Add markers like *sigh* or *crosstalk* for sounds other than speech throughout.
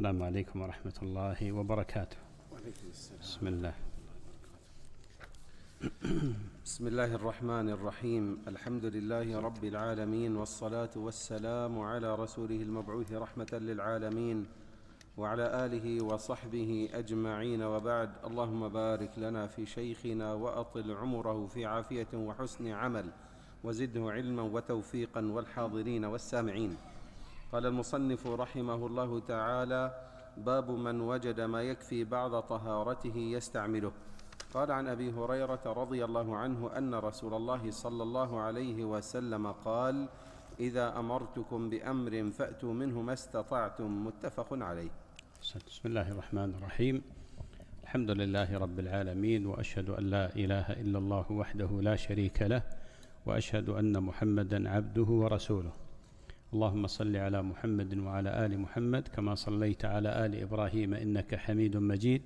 السلام عليكم ورحمة الله وبركاته وعليكم السلام بسم الله بسم الله الرحمن الرحيم الحمد لله رب العالمين والصلاة والسلام على رسوله المبعوث رحمة للعالمين وعلى آله وصحبه أجمعين وبعد اللهم بارك لنا في شيخنا وأطل عمره في عافية وحسن عمل وزده علما وتوفيقا والحاضرين والسامعين قال المصنف رحمه الله تعالى باب من وجد ما يكفي بعض طهارته يستعمله قال عن ابي هريره رضي الله عنه ان رسول الله صلى الله عليه وسلم قال اذا امرتكم بامر فاتوا منه ما استطعتم متفق عليه بسم الله الرحمن الرحيم الحمد لله رب العالمين واشهد ان لا اله الا الله وحده لا شريك له واشهد ان محمدا عبده ورسوله اللهم صل على محمد وعلى ال محمد كما صليت على ال ابراهيم انك حميد مجيد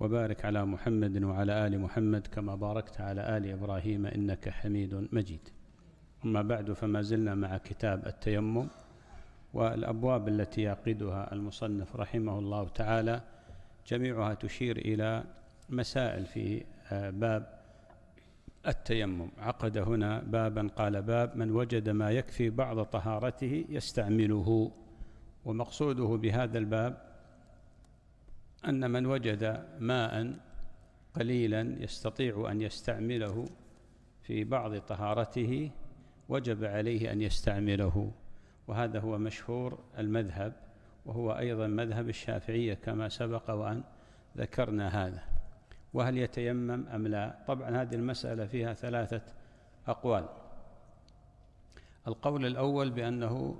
وبارك على محمد وعلى ال محمد كما باركت على ال ابراهيم انك حميد مجيد اما بعد فما زلنا مع كتاب التيمم والابواب التي يعقدها المصنف رحمه الله تعالى جميعها تشير الى مسائل في آه، باب التيمم عقد هنا بابا قال باب من وجد ما يكفي بعض طهارته يستعمله ومقصوده بهذا الباب أن من وجد ماء قليلا يستطيع أن يستعمله في بعض طهارته وجب عليه أن يستعمله وهذا هو مشهور المذهب وهو أيضا مذهب الشافعية كما سبق وأن ذكرنا هذا وهل يتيمم أم لا طبعا هذه المسألة فيها ثلاثة أقوال القول الأول بأنه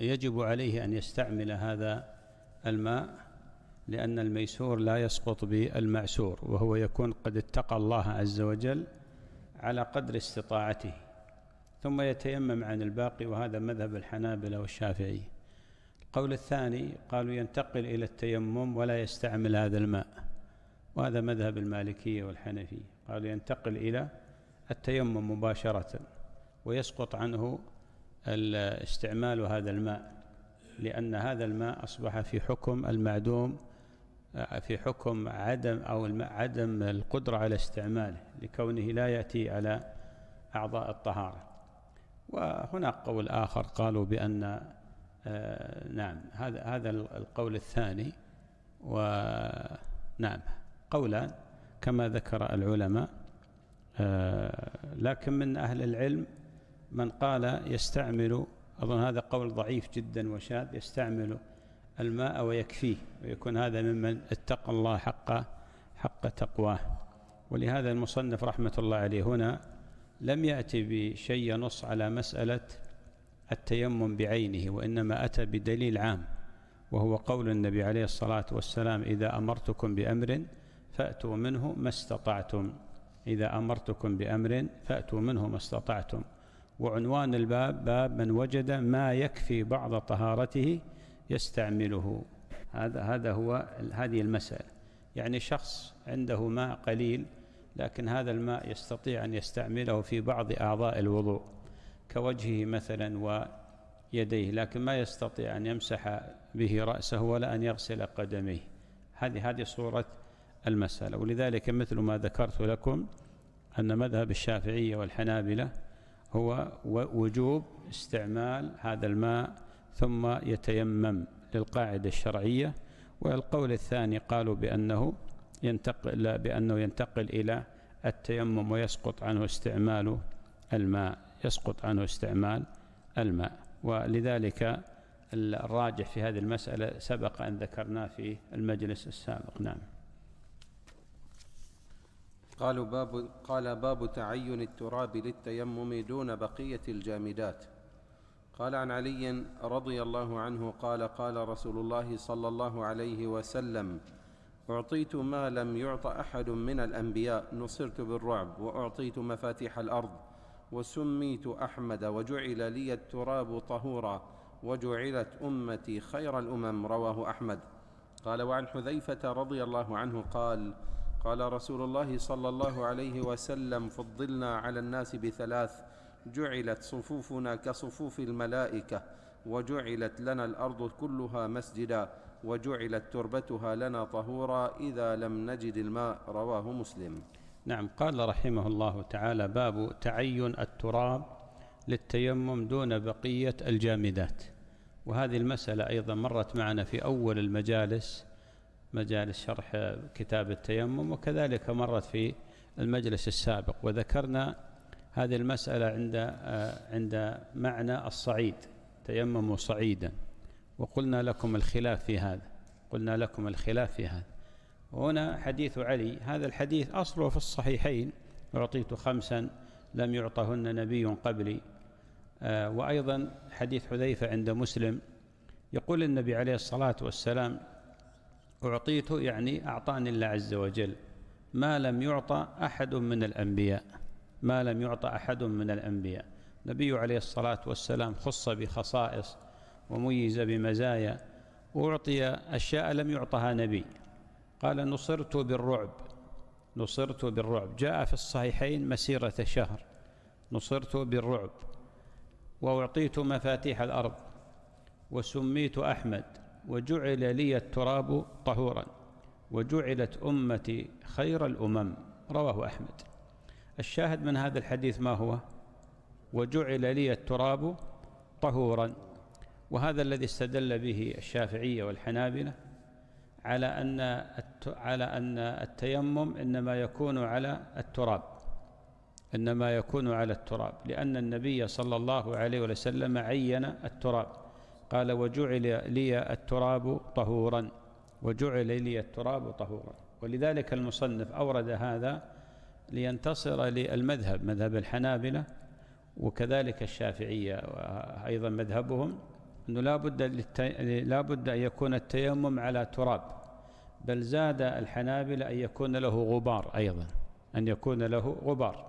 يجب عليه أن يستعمل هذا الماء لأن الميسور لا يسقط بالمعسور وهو يكون قد اتقى الله عز وجل على قدر استطاعته ثم يتيمم عن الباقي وهذا مذهب الحنابلة والشافعي القول الثاني قالوا ينتقل إلى التيمم ولا يستعمل هذا الماء وهذا مذهب المالكية والحنفية قالوا ينتقل إلى التيمم مباشرة ويسقط عنه استعمال هذا الماء لأن هذا الماء أصبح في حكم المعدوم في حكم عدم أو عدم القدرة على استعماله لكونه لا يأتي على أعضاء الطهارة وهناك قول آخر قالوا بأن آه، نعم هذا هذا القول الثاني ونعم قولان كما ذكر العلماء آه، لكن من أهل العلم من قال يستعمل أظن هذا قول ضعيف جدا وشاذ يستعمل الماء ويكفيه ويكون هذا ممن اتقى الله حق حق تقواه ولهذا المصنف رحمة الله عليه هنا لم يأتي بشيء ينص على مسألة التيمم بعينه وإنما أتى بدليل عام وهو قول النبي عليه الصلاة والسلام إذا أمرتكم بأمر فأتوا منه ما استطعتم إذا أمرتكم بأمر فأتوا منه ما استطعتم وعنوان الباب باب من وجد ما يكفي بعض طهارته يستعمله هذا هذا هو هذه المسألة يعني شخص عنده ماء قليل لكن هذا الماء يستطيع أن يستعمله في بعض أعضاء الوضوء كوجهه مثلا ويديه لكن ما يستطيع أن يمسح به رأسه ولا أن يغسل قدميه هذه هذه صورة المسألة ولذلك مثل ما ذكرت لكم أن مذهب الشافعية والحنابلة هو وجوب استعمال هذا الماء ثم يتيمم للقاعدة الشرعية والقول الثاني قالوا بأنه ينتقل بأنه ينتقل إلى التيمم ويسقط عنه استعمال الماء يسقط عنه استعمال الماء ولذلك الراجح في هذه المسألة سبق أن ذكرناه في المجلس السابق نعم قالوا باب قال باب تعين التراب للتيمم دون بقيه الجامدات قال عن علي رضي الله عنه قال قال رسول الله صلى الله عليه وسلم اعطيت ما لم يعط احد من الانبياء نصرت بالرعب واعطيت مفاتيح الارض وسميت احمد وجعل لي التراب طهورا وجعلت امتي خير الامم رواه احمد قال وعن حذيفه رضي الله عنه قال قال رسول الله صلى الله عليه وسلم فضلنا على الناس بثلاث جعلت صفوفنا كصفوف الملائكه وجعلت لنا الارض كلها مسجدا وجعلت تربتها لنا طهورا اذا لم نجد الماء رواه مسلم نعم قال رحمه الله تعالى باب تعين التراب للتيمم دون بقيه الجامدات وهذه المساله ايضا مرت معنا في اول المجالس مجالس شرح كتاب التيمم وكذلك مرت في المجلس السابق وذكرنا هذه المسألة عند عند معنى الصعيد تيمموا صعيدا وقلنا لكم الخلاف في هذا قلنا لكم الخلاف في هذا وهنا حديث علي هذا الحديث أصله في الصحيحين أعطيت خمسا لم يعطهن نبي قبلي آه، وأيضا حديث حذيفة عند مسلم يقول النبي عليه الصلاة والسلام أعطيت يعني أعطاني الله عز وجل ما لم يعطى أحد من الأنبياء ما لم يعطى أحد من الأنبياء النبي عليه الصلاة والسلام خص بخصائص وميز بمزايا أعطي أشياء لم يعطها نبي قال نصرت بالرعب نصرت بالرعب جاء في الصحيحين مسيرة شهر نصرت بالرعب وأعطيت مفاتيح الأرض وسميت أحمد وجعل لي التراب طهورا وجعلت أمتي خير الأمم رواه أحمد الشاهد من هذا الحديث ما هو وجعل لي التراب طهورا وهذا الذي استدل به الشافعية والحنابلة على أن على أن التيمم إنما يكون على التراب إنما يكون على التراب لأن النبي صلى الله عليه وسلم عين التراب قال وجعل لي التراب طهورا وجعل لي التراب طهورا ولذلك المصنف أورد هذا لينتصر للمذهب مذهب الحنابلة وكذلك الشافعية أيضا مذهبهم أنه لا بد, لا بد أن يكون التيمم على تراب بل زاد الحنابلة أن يكون له غبار أيضا أن يكون له غبار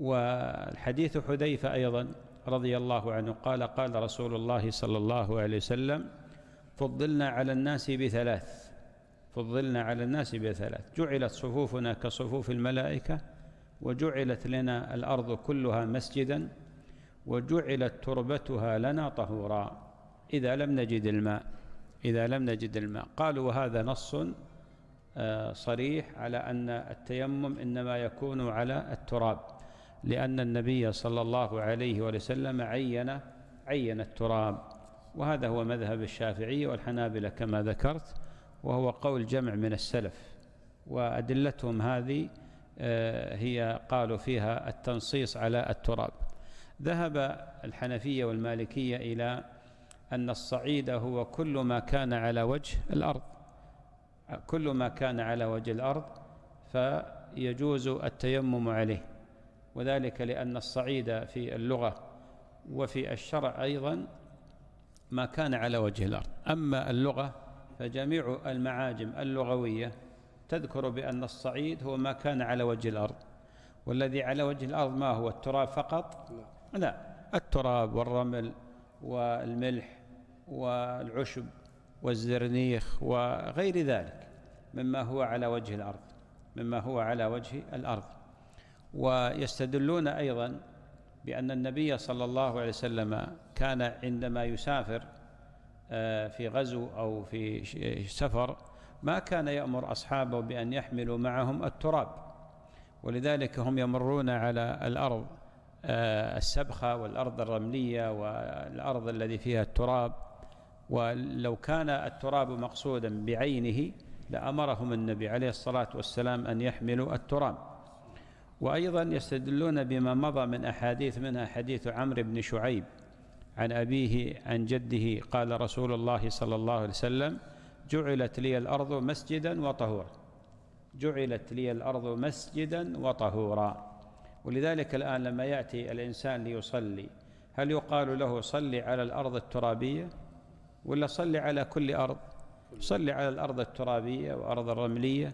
والحديث حذيفة أيضا رضي الله عنه قال قال رسول الله صلى الله عليه وسلم فضلنا على الناس بثلاث فضلنا على الناس بثلاث جعلت صفوفنا كصفوف الملائكة وجعلت لنا الأرض كلها مسجدا وجعلت تربتها لنا طهورا إذا لم نجد الماء إذا لم نجد الماء قالوا وهذا نص آه، صريح على أن التيمم إنما يكون على التراب لأن النبي صلى الله عليه وسلم عين عين التراب وهذا هو مذهب الشافعية والحنابلة كما ذكرت وهو قول جمع من السلف وأدلتهم هذه آه، هي قالوا فيها التنصيص على التراب ذهب الحنفية والمالكية إلى أن الصعيد هو كل ما كان على وجه الأرض كل ما كان على وجه الأرض فيجوز التيمم عليه وذلك لأن الصعيد في اللغة وفي الشرع أيضا ما كان على وجه الأرض أما اللغة فجميع المعاجم اللغوية تذكر بأن الصعيد هو ما كان على وجه الأرض والذي على وجه الأرض ما هو التراب فقط لا, لا. التراب والرمل والملح والعشب والزرنيخ وغير ذلك مما هو على وجه الأرض مما هو على وجه الأرض ويستدلون أيضا بأن النبي صلى الله عليه وسلم كان عندما يسافر آه، في غزو أو في سفر ما كان يأمر أصحابه بأن يحملوا معهم التراب ولذلك هم يمرون على الأرض آه، السبخة والأرض الرملية والأرض الذي فيها التراب ولو كان التراب مقصودا بعينه لأمرهم النبي عليه الصلاة والسلام أن يحملوا التراب وأيضا يستدلون بما مضى من أحاديث منها حديث عمرو بن شعيب عن أبيه عن جده قال رسول الله صلى الله عليه وسلم جعلت لي الأرض مسجدا وطهورا جعلت لي الأرض مسجدا وطهورا ولذلك الآن لما يأتي الإنسان ليصلي هل يقال له صلي على الأرض الترابية ولا صلي على كل أرض صلي على الأرض الترابية وأرض الرملية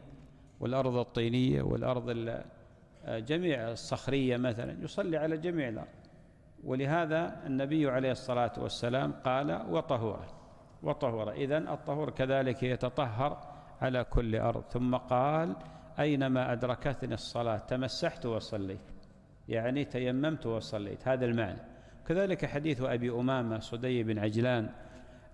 والأرض الطينية والأرض جميع الصخرية مثلا يصلي على جميع الأرض ولهذا النبي عليه الصلاة والسلام قال وطهورا وطهورا إذا الطهور كذلك يتطهر على كل أرض ثم قال أينما أدركتني الصلاة تمسحت وصليت يعني تيممت وصليت هذا المعنى كذلك حديث أبي أمامة صدي بن عجلان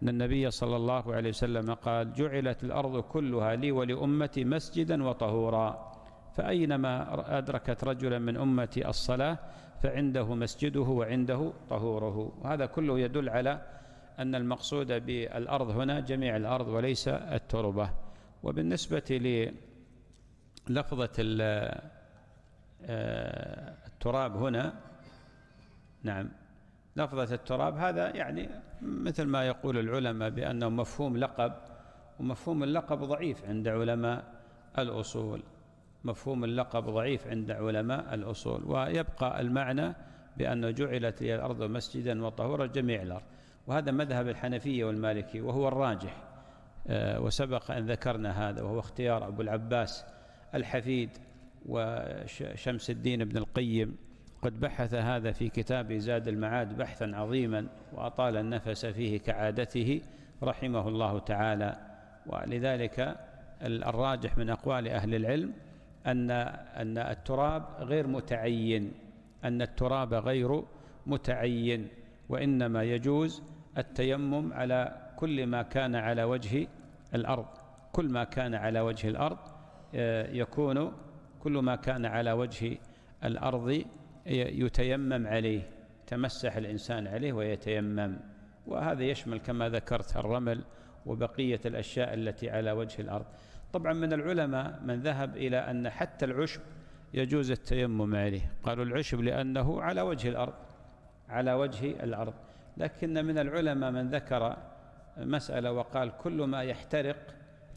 أن النبي صلى الله عليه وسلم قال جعلت الأرض كلها لي ولأمتي مسجدا وطهورا فأينما أدركت رجلا من أمتي الصلاة فعنده مسجده وعنده طهوره وهذا كله يدل على أن المقصود بالأرض هنا جميع الأرض وليس التربة وبالنسبة للفظة آه، التراب هنا نعم لفظة التراب هذا يعني مثل ما يقول العلماء بأنه مفهوم لقب ومفهوم اللقب ضعيف عند علماء الأصول مفهوم اللقب ضعيف عند علماء الأصول ويبقى المعنى بأنه جعلت لي الأرض مسجدا وطهورا جميع الأرض وهذا مذهب الحنفية والمالكي وهو الراجح آه، وسبق أن ذكرنا هذا وهو اختيار أبو العباس الحفيد وشمس الدين ابن القيم قد بحث هذا في كتاب زاد المعاد بحثا عظيما وأطال النفس فيه كعادته رحمه الله تعالى ولذلك الراجح من أقوال أهل العلم أن أن التراب غير متعين أن التراب غير متعين وإنما يجوز التيمم على كل ما كان على وجه الأرض كل ما كان على وجه الأرض آه، يكون كل ما كان على وجه الأرض يتيمم عليه تمسح الإنسان عليه ويتيمم وهذا يشمل كما ذكرت الرمل وبقية الأشياء التي على وجه الأرض طبعا من العلماء من ذهب إلى أن حتى العشب يجوز التيمم عليه قالوا العشب لأنه على وجه الأرض على وجه الأرض لكن من العلماء من ذكر مسألة وقال كل ما يحترق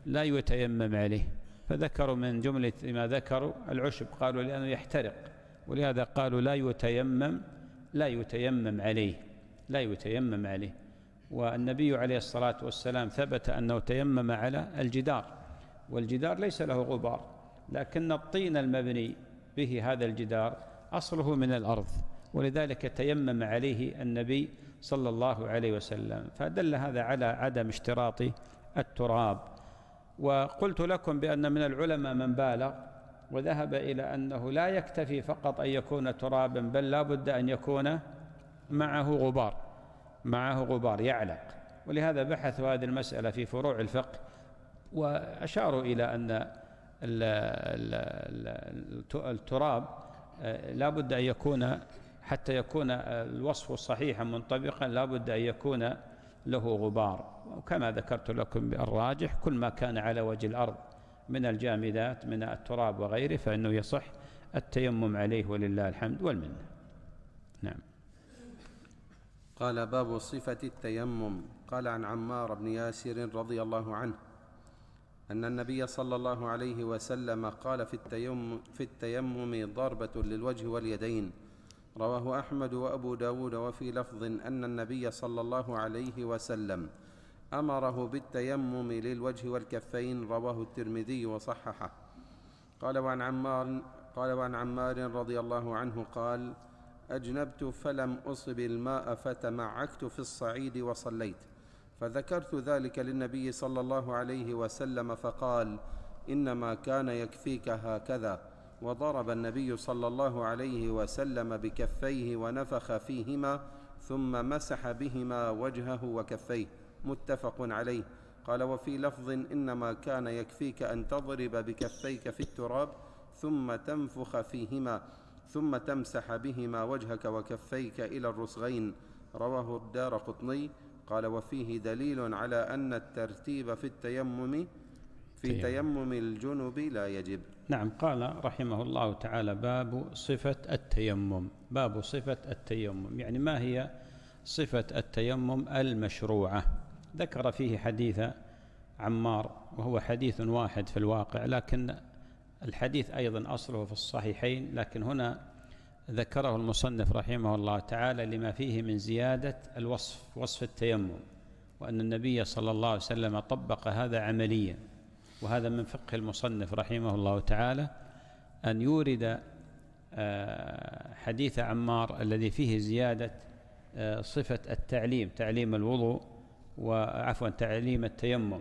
لا يتيمم عليه فذكروا من جملة ما ذكروا العشب قالوا لأنه يحترق ولهذا قالوا لا يتيمم لا يتيمم عليه لا يتيمم عليه والنبي عليه الصلاة والسلام ثبت أنه تيمم على الجدار والجدار ليس له غبار لكن الطين المبني به هذا الجدار أصله من الأرض ولذلك تيمم عليه النبي صلى الله عليه وسلم فدل هذا على عدم اشتراط التراب وقلت لكم بأن من العلماء من بالغ وذهب إلى أنه لا يكتفي فقط أن يكون ترابا بل لا بد أن يكون معه غبار معه غبار يعلق ولهذا بحثوا هذه المسألة في فروع الفقه وأشاروا إلى أن التراب آه، لا بد أن يكون حتى يكون الوصف صحيحا منطبقا لا بد أن يكون له غبار وكما ذكرت لكم الراجح كل ما كان على وجه الأرض من الجامدات من التراب وغيره فإنه يصح التيمم عليه ولله الحمد والمنة نعم قال باب صفة التيمم قال عن عمار بن ياسر رضي الله عنه ان النبي صلى الله عليه وسلم قال في التيمم, في التيمم ضربه للوجه واليدين رواه احمد وابو داود وفي لفظ ان النبي صلى الله عليه وسلم امره بالتيمم للوجه والكفين رواه الترمذي وصححه قال وعن عمار قال وعن عمار رضي الله عنه قال اجنبت فلم اصب الماء فتمعكت في الصعيد وصليت فذكرت ذلك للنبي صلى الله عليه وسلم فقال انما كان يكفيك هكذا وضرب النبي صلى الله عليه وسلم بكفيه ونفخ فيهما ثم مسح بهما وجهه وكفيه متفق عليه قال وفي لفظ انما كان يكفيك ان تضرب بكفيك في التراب ثم تنفخ فيهما ثم تمسح بهما وجهك وكفيك الى الرسغين رواه الدار قطني قال وفيه دليل على أن الترتيب في التيمم في تيمم الجنب لا يجب نعم قال رحمه الله تعالى باب صفة التيمم باب صفة التيمم يعني ما هي صفة التيمم المشروعة ذكر فيه حديث عمار وهو حديث واحد في الواقع لكن الحديث أيضا أصله في الصحيحين لكن هنا ذكره المصنف رحمه الله تعالى لما فيه من زيادة الوصف وصف التيمم وأن النبي صلى الله عليه وسلم طبق هذا عمليا وهذا من فقه المصنف رحمه الله تعالى أن يورد آه، حديث عمار الذي فيه زيادة آه، صفة التعليم تعليم الوضوء وعفوا تعليم التيمم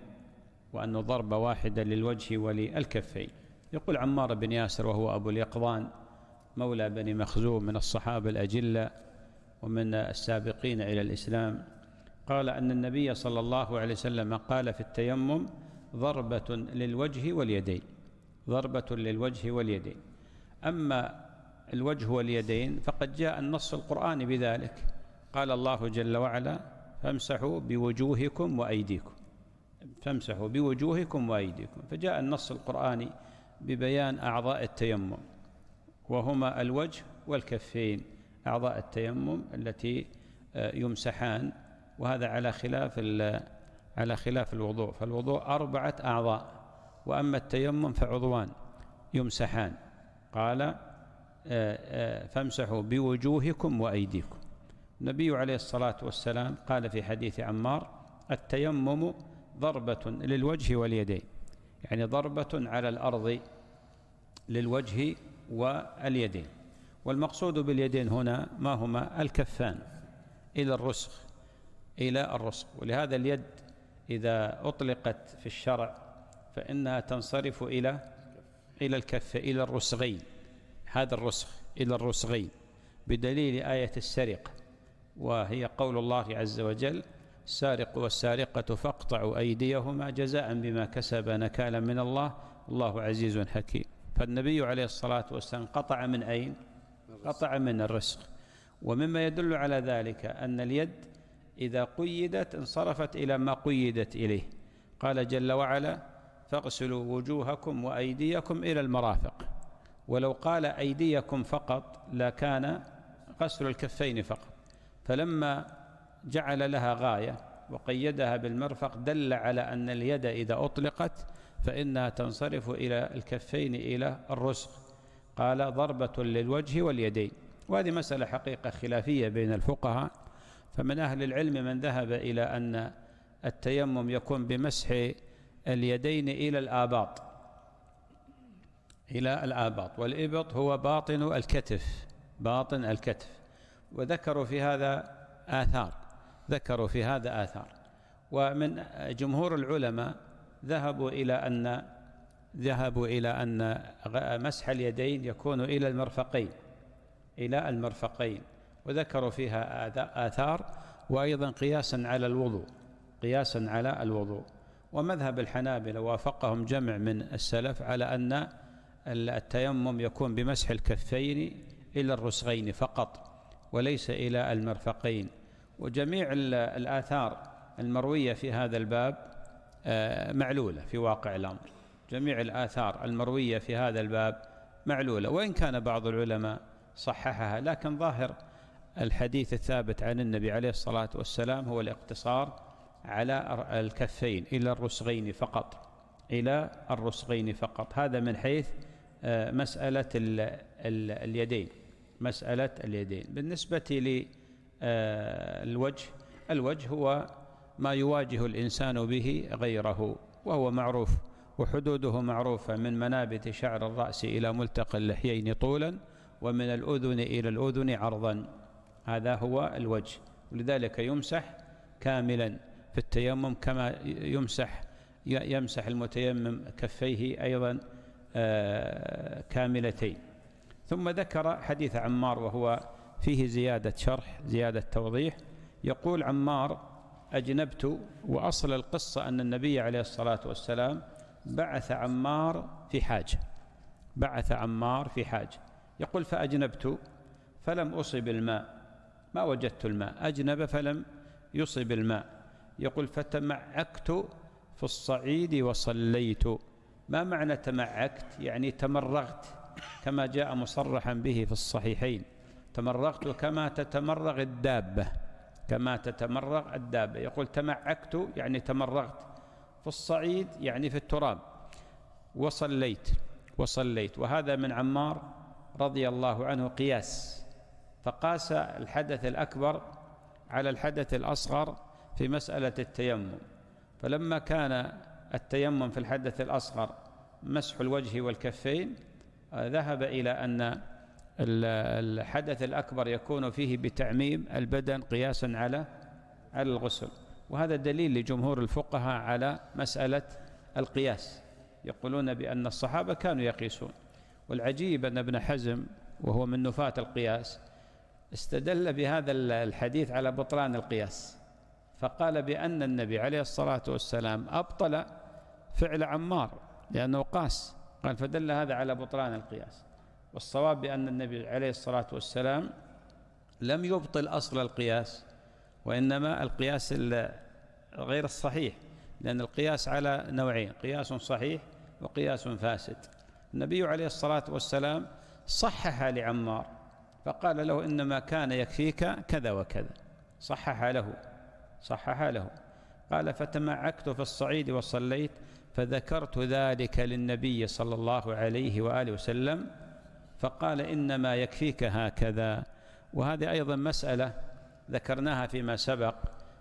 وأنه ضربة واحدة للوجه وللكفين يقول عمار بن ياسر وهو أبو اليقظان مولى بني مخزوم من الصحابة الأجلة ومن السابقين إلى الإسلام قال أن النبي صلى الله عليه وسلم قال في التيمم ضربة للوجه واليدين ضربة للوجه واليدين أما الوجه واليدين فقد جاء النص القرآني بذلك قال الله جل وعلا فامسحوا بوجوهكم وأيديكم فامسحوا بوجوهكم وأيديكم فجاء النص القرآني ببيان أعضاء التيمم وهما الوجه والكفين أعضاء التيمم التي آه، يمسحان وهذا على خلاف على خلاف الوضوء فالوضوء أربعة أعضاء وأما التيمم فعضوان يمسحان قال آه، آه، فامسحوا بوجوهكم وأيديكم النبي عليه الصلاة والسلام قال في حديث عمار التيمم ضربة للوجه واليدين يعني ضربة على الأرض للوجه واليدين والمقصود باليدين هنا ما هما الكفان إلى الرسخ إلى الرسخ ولهذا اليد إذا أطلقت في الشرع فإنها تنصرف إلى إلى الكف إلى الرسغين هذا الرسخ إلى الرسغين بدليل آية السرقة وهي قول الله عز وجل السارق والسارقة فاقطعوا أيديهما جزاء بما كسب نكالا من الله الله عزيز حكيم فالنبي عليه الصلاة والسلام قطع من أين؟ قطع من الرزق ومما يدل على ذلك أن اليد إذا قيدت انصرفت إلى ما قيدت إليه قال جل وعلا فاغسلوا وجوهكم وأيديكم إلى المرافق ولو قال أيديكم فقط لكان غسل الكفين فقط فلما جعل لها غاية وقيدها بالمرفق دل على أن اليد إذا أطلقت فإنها تنصرف إلى الكفين إلى الرسغ قال ضربة للوجه واليدين وهذه مسألة حقيقة خلافية بين الفقهاء فمن أهل العلم من ذهب إلى أن التيمم يكون بمسح اليدين إلى الآباط إلى الآباط والإبط هو باطن الكتف باطن الكتف وذكروا في هذا آثار ذكروا في هذا آثار ومن جمهور العلماء ذهبوا إلى أن ذهبوا إلى أن مسح اليدين يكون إلى المرفقين إلى المرفقين وذكروا فيها آثار وأيضا قياسا على الوضوء قياسا على الوضوء ومذهب الحنابلة وافقهم جمع من السلف على أن التيمم يكون بمسح الكفين إلى الرسغين فقط وليس إلى المرفقين وجميع الآثار المروية في هذا الباب آه، معلولة في واقع الأمر جميع الآثار المروية في هذا الباب معلولة وإن كان بعض العلماء صححها لكن ظاهر الحديث الثابت عن النبي عليه الصلاة والسلام هو الاقتصار على الكفين إلى الرسغين فقط إلى الرسغين فقط هذا من حيث آه، مسألة اليدين مسألة اليدين بالنسبة للوجه آه، الوجه هو ما يواجه الإنسان به غيره وهو معروف وحدوده معروفة من منابت شعر الرأس إلى ملتقى اللحيين طولا ومن الأذن إلى الأذن عرضا هذا هو الوجه ولذلك يمسح كاملا في التيمم كما يمسح يمسح المتيمم كفيه أيضا آه، كاملتين ثم ذكر حديث عمار وهو فيه زيادة شرح زيادة توضيح يقول عمار أجنبت وأصل القصة أن النبي عليه الصلاة والسلام بعث عمار في حاجة بعث عمار في حاجة يقول فأجنبت فلم أصب الماء ما وجدت الماء أجنب فلم يصب الماء يقول فتمعكت في الصعيد وصليت ما معنى تمعكت يعني تمرغت كما جاء مصرحا به في الصحيحين تمرغت كما تتمرغ الدابه كما تتمرغ الدابة يقول تمعكت يعني تمرغت في الصعيد يعني في التراب وصليت وصليت وهذا من عمار رضي الله عنه قياس فقاس الحدث الأكبر على الحدث الأصغر في مسألة التيمم فلما كان التيمم في الحدث الأصغر مسح الوجه والكفين آه، ذهب إلى أن الحدث الأكبر يكون فيه بتعميم البدن قياسا على على الغسل وهذا دليل لجمهور الفقهاء على مسألة القياس يقولون بأن الصحابة كانوا يقيسون والعجيب أن ابن حزم وهو من نفاة القياس استدل بهذا الحديث على بطلان القياس فقال بأن النبي عليه الصلاة والسلام أبطل فعل عمار لأنه قاس قال فدل هذا على بطلان القياس والصواب بأن النبي عليه الصلاة والسلام لم يبطل أصل القياس وإنما القياس غير الصحيح لأن القياس على نوعين قياس صحيح وقياس فاسد النبي عليه الصلاة والسلام صحح لعمار فقال له إنما كان يكفيك كذا وكذا صحح له صحح له قال فتمعكت في الصعيد وصليت فذكرت ذلك للنبي صلى الله عليه وآله وسلم فقال إنما يكفيك هكذا وهذه أيضا مسألة ذكرناها فيما سبق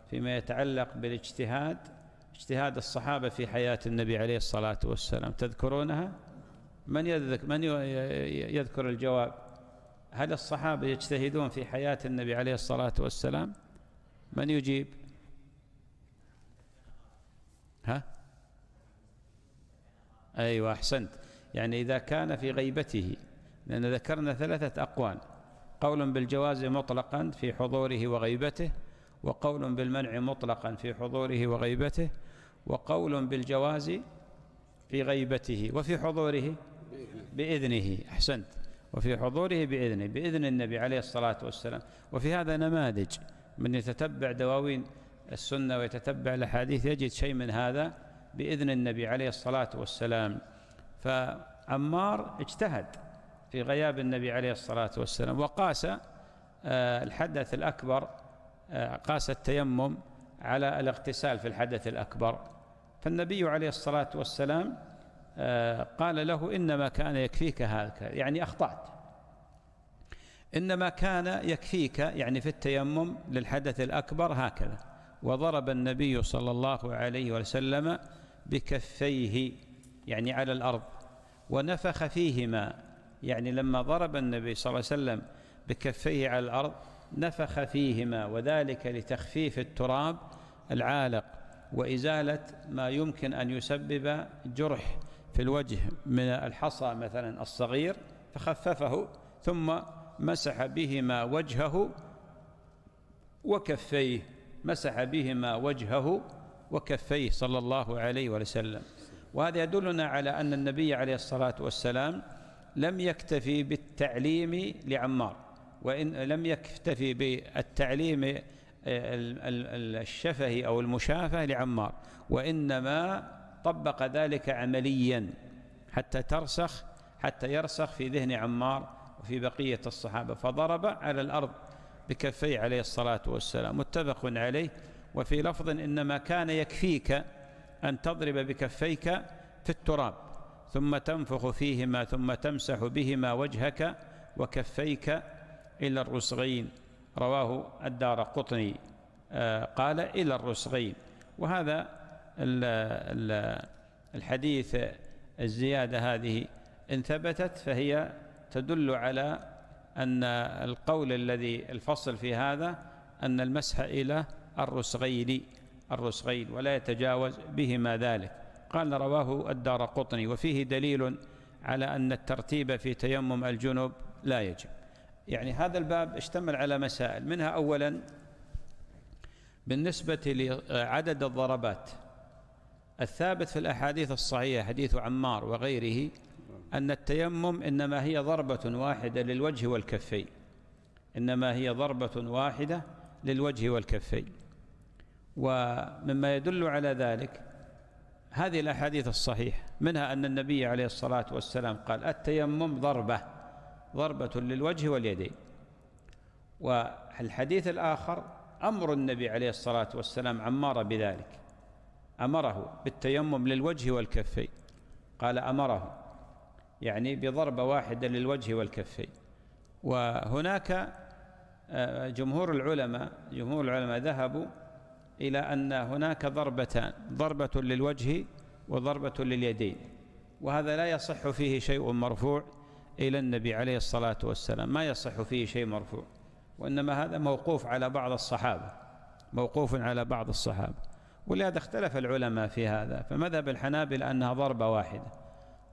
فيما يتعلق بالاجتهاد اجتهاد الصحابة في حياة النبي عليه الصلاة والسلام تذكرونها من يذكر, من يذكر الجواب هل الصحابة يجتهدون في حياة النبي عليه الصلاة والسلام من يجيب ها أيوة أحسنت يعني إذا كان في غيبته لأن ذكرنا ثلاثة أقوال قول بالجواز مطلقا في حضوره وغيبته وقول بالمنع مطلقا في حضوره وغيبته وقول بالجواز في غيبته وفي حضوره بإذنه أحسنت وفي حضوره بإذنه بإذن النبي عليه الصلاة والسلام وفي هذا نماذج من يتتبع دواوين السنة ويتتبع الأحاديث يجد شيء من هذا بإذن النبي عليه الصلاة والسلام فعمار اجتهد في غياب النبي عليه الصلاة والسلام وقاس آه، الحدث الأكبر آه، قاس التيمم على الاغتسال في الحدث الأكبر فالنبي عليه الصلاة والسلام آه، قال له إنما كان يكفيك هكذا يعني أخطأت إنما كان يكفيك يعني في التيمم للحدث الأكبر هكذا وضرب النبي صلى الله عليه وسلم بكفيه يعني على الأرض ونفخ فيهما يعني لما ضرب النبي صلى الله عليه وسلم بكفيه على الأرض نفخ فيهما وذلك لتخفيف التراب العالق وإزالة ما يمكن أن يسبب جرح في الوجه من الحصى مثلا الصغير فخففه ثم مسح بهما وجهه وكفيه مسح بهما وجهه وكفيه صلى الله عليه وسلم وهذا يدلنا على أن النبي عليه الصلاة والسلام لم يكتفي بالتعليم لعمار وإن لم يكتفي بالتعليم الشفهي أو المشافه لعمار وإنما طبق ذلك عمليا حتى ترسخ حتى يرسخ في ذهن عمار وفي بقية الصحابة فضرب على الأرض بكفيه عليه الصلاة والسلام متفق عليه وفي لفظ إنما كان يكفيك أن تضرب بكفيك في التراب ثم تنفخ فيهما ثم تمسح بهما وجهك وكفيك إلى الرسغين رواه الدار قطني آه، قال إلى الرسغين وهذا الحديث الزيادة هذه إن ثبتت فهي تدل على أن القول الذي الفصل في هذا أن المسح إلى الرسغين الرسغين ولا يتجاوز بهما ذلك قال رواه الدار قطني وفيه دليل على أن الترتيب في تيمم الجنوب لا يجب يعني هذا الباب اشتمل على مسائل منها أولا بالنسبة لعدد الضربات الثابت في الأحاديث الصحيحة حديث عمار وغيره أن التيمم إنما هي ضربة واحدة للوجه والكفين إنما هي ضربة واحدة للوجه والكفين ومما يدل على ذلك هذه الأحاديث الصحيحة منها أن النبي عليه الصلاة والسلام قال التيمم ضربة ضربة للوجه واليدين والحديث الآخر أمر النبي عليه الصلاة والسلام عمار بذلك أمره بالتيمم للوجه والكفين قال أمره يعني بضربة واحدة للوجه والكفين وهناك آه، جمهور العلماء جمهور العلماء ذهبوا إلى أن هناك ضربتان ضربة للوجه وضربة لليدين وهذا لا يصح فيه شيء مرفوع إلى النبي عليه الصلاة والسلام ما يصح فيه شيء مرفوع وإنما هذا موقوف على بعض الصحابة موقوف على بعض الصحابة ولهذا اختلف العلماء في هذا فمذهب الحنابلة أنها ضربة واحدة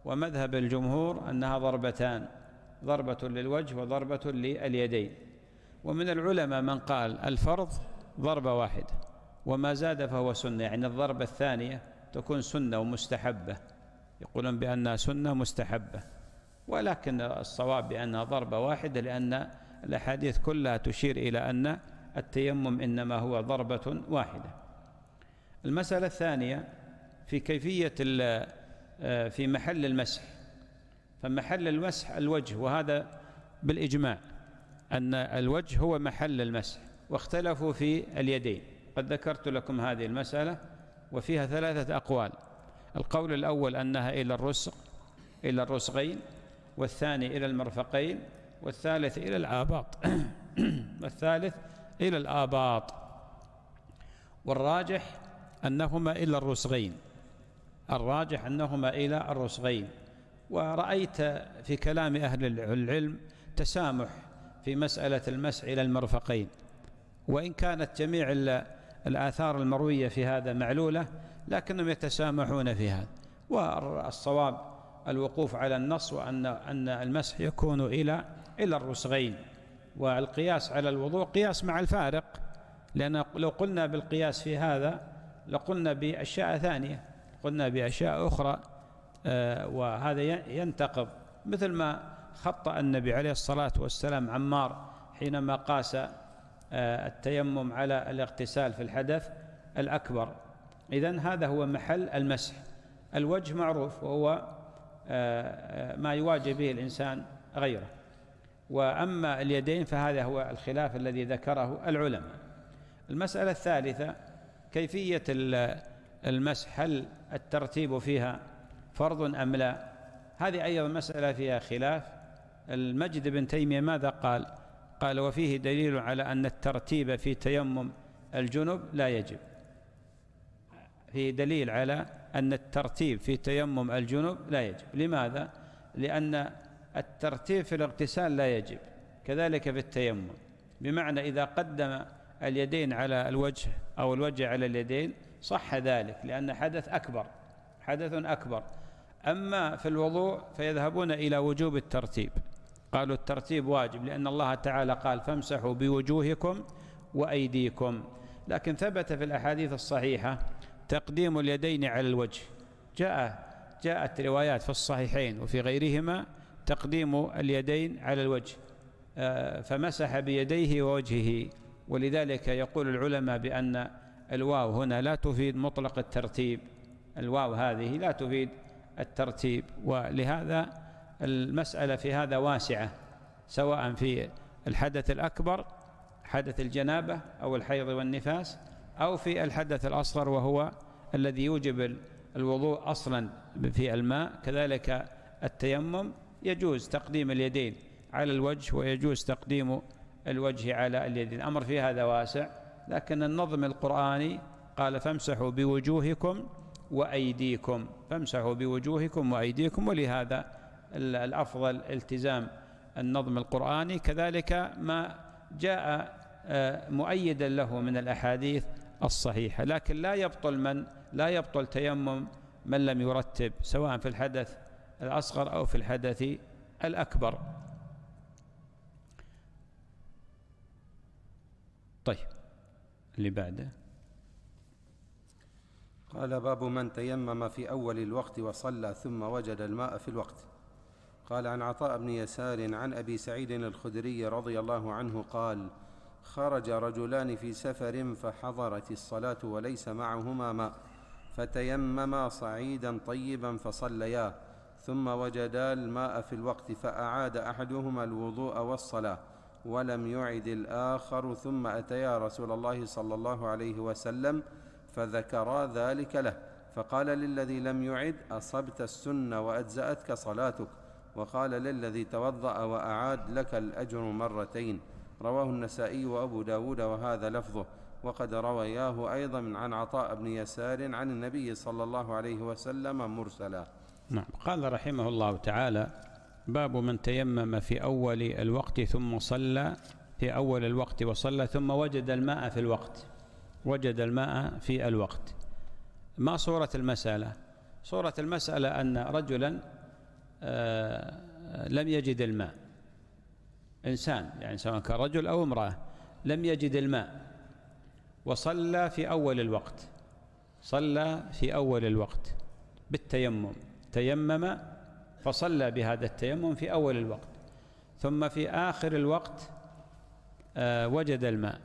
ومذهب الجمهور أنها ضربتان ضربة للوجه وضربة لليدين ومن العلماء من قال الفرض ضربة واحدة وما زاد فهو سنة يعني الضربة الثانية تكون سنة ومستحبة يقولون بأنها سنة مستحبة ولكن الصواب بأنها ضربة واحدة لأن الأحاديث كلها تشير إلى أن التيمم إنما هو ضربة واحدة المسألة الثانية في كيفية آه، في محل المسح فمحل المسح الوجه وهذا بالإجماع أن الوجه هو محل المسح واختلفوا في اليدين قد ذكرت لكم هذه المسألة وفيها ثلاثة أقوال القول الأول أنها إلى الرسق إلى الرسغين والثاني إلى المرفقين والثالث إلى الآباط *coughs* والثالث إلى الآباط والراجح أنهما إلى الرسغين الراجح أنهما إلى الرسغين ورأيت في كلام أهل العلم تسامح في مسألة المسح إلى المرفقين وإن كانت جميع الآثار المروية في هذا معلولة لكنهم يتسامحون في هذا والصواب الوقوف على النص وأن أن المسح يكون إلى إلى الرسغين والقياس على الوضوء قياس مع الفارق لأن لو قلنا بالقياس في هذا لقلنا بأشياء ثانية قلنا بأشياء أخرى آه، وهذا ينتقض مثل ما خطأ النبي عليه الصلاة والسلام عمار حينما قاس آه، التيمم على الاغتسال في الحدث الأكبر إذا هذا هو محل المسح الوجه معروف وهو آه، آه، ما يواجه به الإنسان غيره وأما اليدين فهذا هو الخلاف الذي ذكره العلماء المسألة الثالثة كيفية المسح هل الترتيب فيها فرض أم لا هذه أيضا مسألة فيها خلاف المجد بن تيمية ماذا قال؟ قال وفيه دليل على أن الترتيب في تيمم الجنب لا يجب فيه دليل على أن الترتيب في تيمم الجنب لا يجب لماذا؟ لأن الترتيب في الاغتسال لا يجب كذلك في التيمم بمعنى إذا قدم اليدين على الوجه أو الوجه على اليدين صح ذلك لأن حدث أكبر حدث أكبر أما في الوضوء فيذهبون إلى وجوب الترتيب قالوا الترتيب واجب لأن الله تعالى قال فامسحوا بوجوهكم وأيديكم لكن ثبت في الأحاديث الصحيحة تقديم اليدين على الوجه جاء جاءت روايات في الصحيحين وفي غيرهما تقديم اليدين على الوجه آه، فمسح بيديه ووجهه ولذلك يقول العلماء بأن الواو هنا لا تفيد مطلق الترتيب الواو هذه لا تفيد الترتيب ولهذا المسألة في هذا واسعة سواء في الحدث الأكبر حدث الجنابة أو الحيض والنفاس أو في الحدث الأصغر وهو الذي يوجب الوضوء أصلا في الماء كذلك التيمم يجوز تقديم اليدين على الوجه ويجوز تقديم الوجه على اليدين الأمر في هذا واسع لكن النظم القرآني قال فامسحوا بوجوهكم وأيديكم فامسحوا بوجوهكم وأيديكم ولهذا الأفضل التزام النظم القرآني كذلك ما جاء آه، مؤيدا له من الأحاديث الصحيحة لكن لا يبطل من لا يبطل تيمم من لم يرتب سواء في الحدث الأصغر أو في الحدث الأكبر طيب اللي بعده قال باب من تيمم في أول الوقت وصلى ثم وجد الماء في الوقت قال عن عطاء بن يسار عن ابي سعيد الخدري رضي الله عنه قال خرج رجلان في سفر فحضرت الصلاه وليس معهما ماء فتيمما صعيدا طيبا فصليا ثم وجدا الماء في الوقت فاعاد احدهما الوضوء والصلاه ولم يعد الاخر ثم اتيا رسول الله صلى الله عليه وسلم فذكرا ذلك له فقال للذي لم يعد اصبت السنه واجزاتك صلاتك وقال للذي توضأ وأعاد لك الأجر مرتين رواه النسائي وأبو داود وهذا لفظه وقد روياه أيضا عن عطاء بن يسار عن النبي صلى الله عليه وسلم مرسلا نعم قال رحمه الله تعالى باب من تيمم في أول الوقت ثم صلى في أول الوقت وصلى ثم وجد الماء في الوقت وجد الماء في الوقت ما صورة المسألة صورة المسألة أن رجلا آه، لم يجد الماء إنسان يعني سواء كان رجل أو امرأة لم يجد الماء وصلى في أول الوقت صلى في أول الوقت بالتيمم تيمم فصلى بهذا التيمم في أول الوقت ثم في آخر الوقت آه، وجد الماء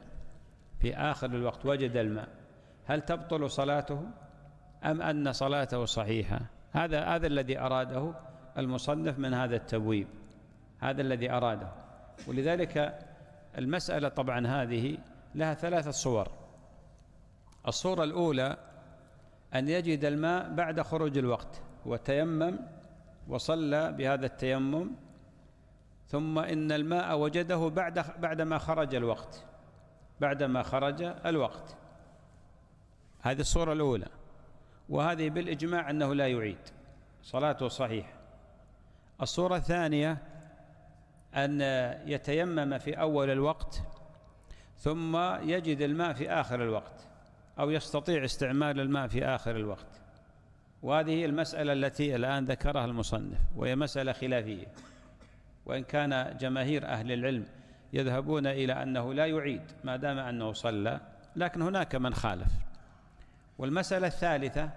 في آخر الوقت وجد الماء هل تبطل صلاته أم أن صلاته صحيحة هذا هذا الذي أراده المصنف من هذا التبويب هذا الذي أراده ولذلك المسألة طبعا هذه لها ثلاثة صور الصورة الأولى أن يجد الماء بعد خروج الوقت وتيمم وصلى بهذا التيمم ثم إن الماء وجده بعد بعدما خرج الوقت بعدما خرج الوقت هذه الصورة الأولى وهذه بالإجماع أنه لا يعيد صلاته صحيح الصورة الثانية أن يتيمم في أول الوقت ثم يجد الماء في آخر الوقت أو يستطيع استعمال الماء في آخر الوقت وهذه المسألة التي الآن ذكرها المصنف وهي مسألة خلافية وإن كان جماهير أهل العلم يذهبون إلى أنه لا يعيد ما دام أنه صلى لكن هناك من خالف والمسألة الثالثة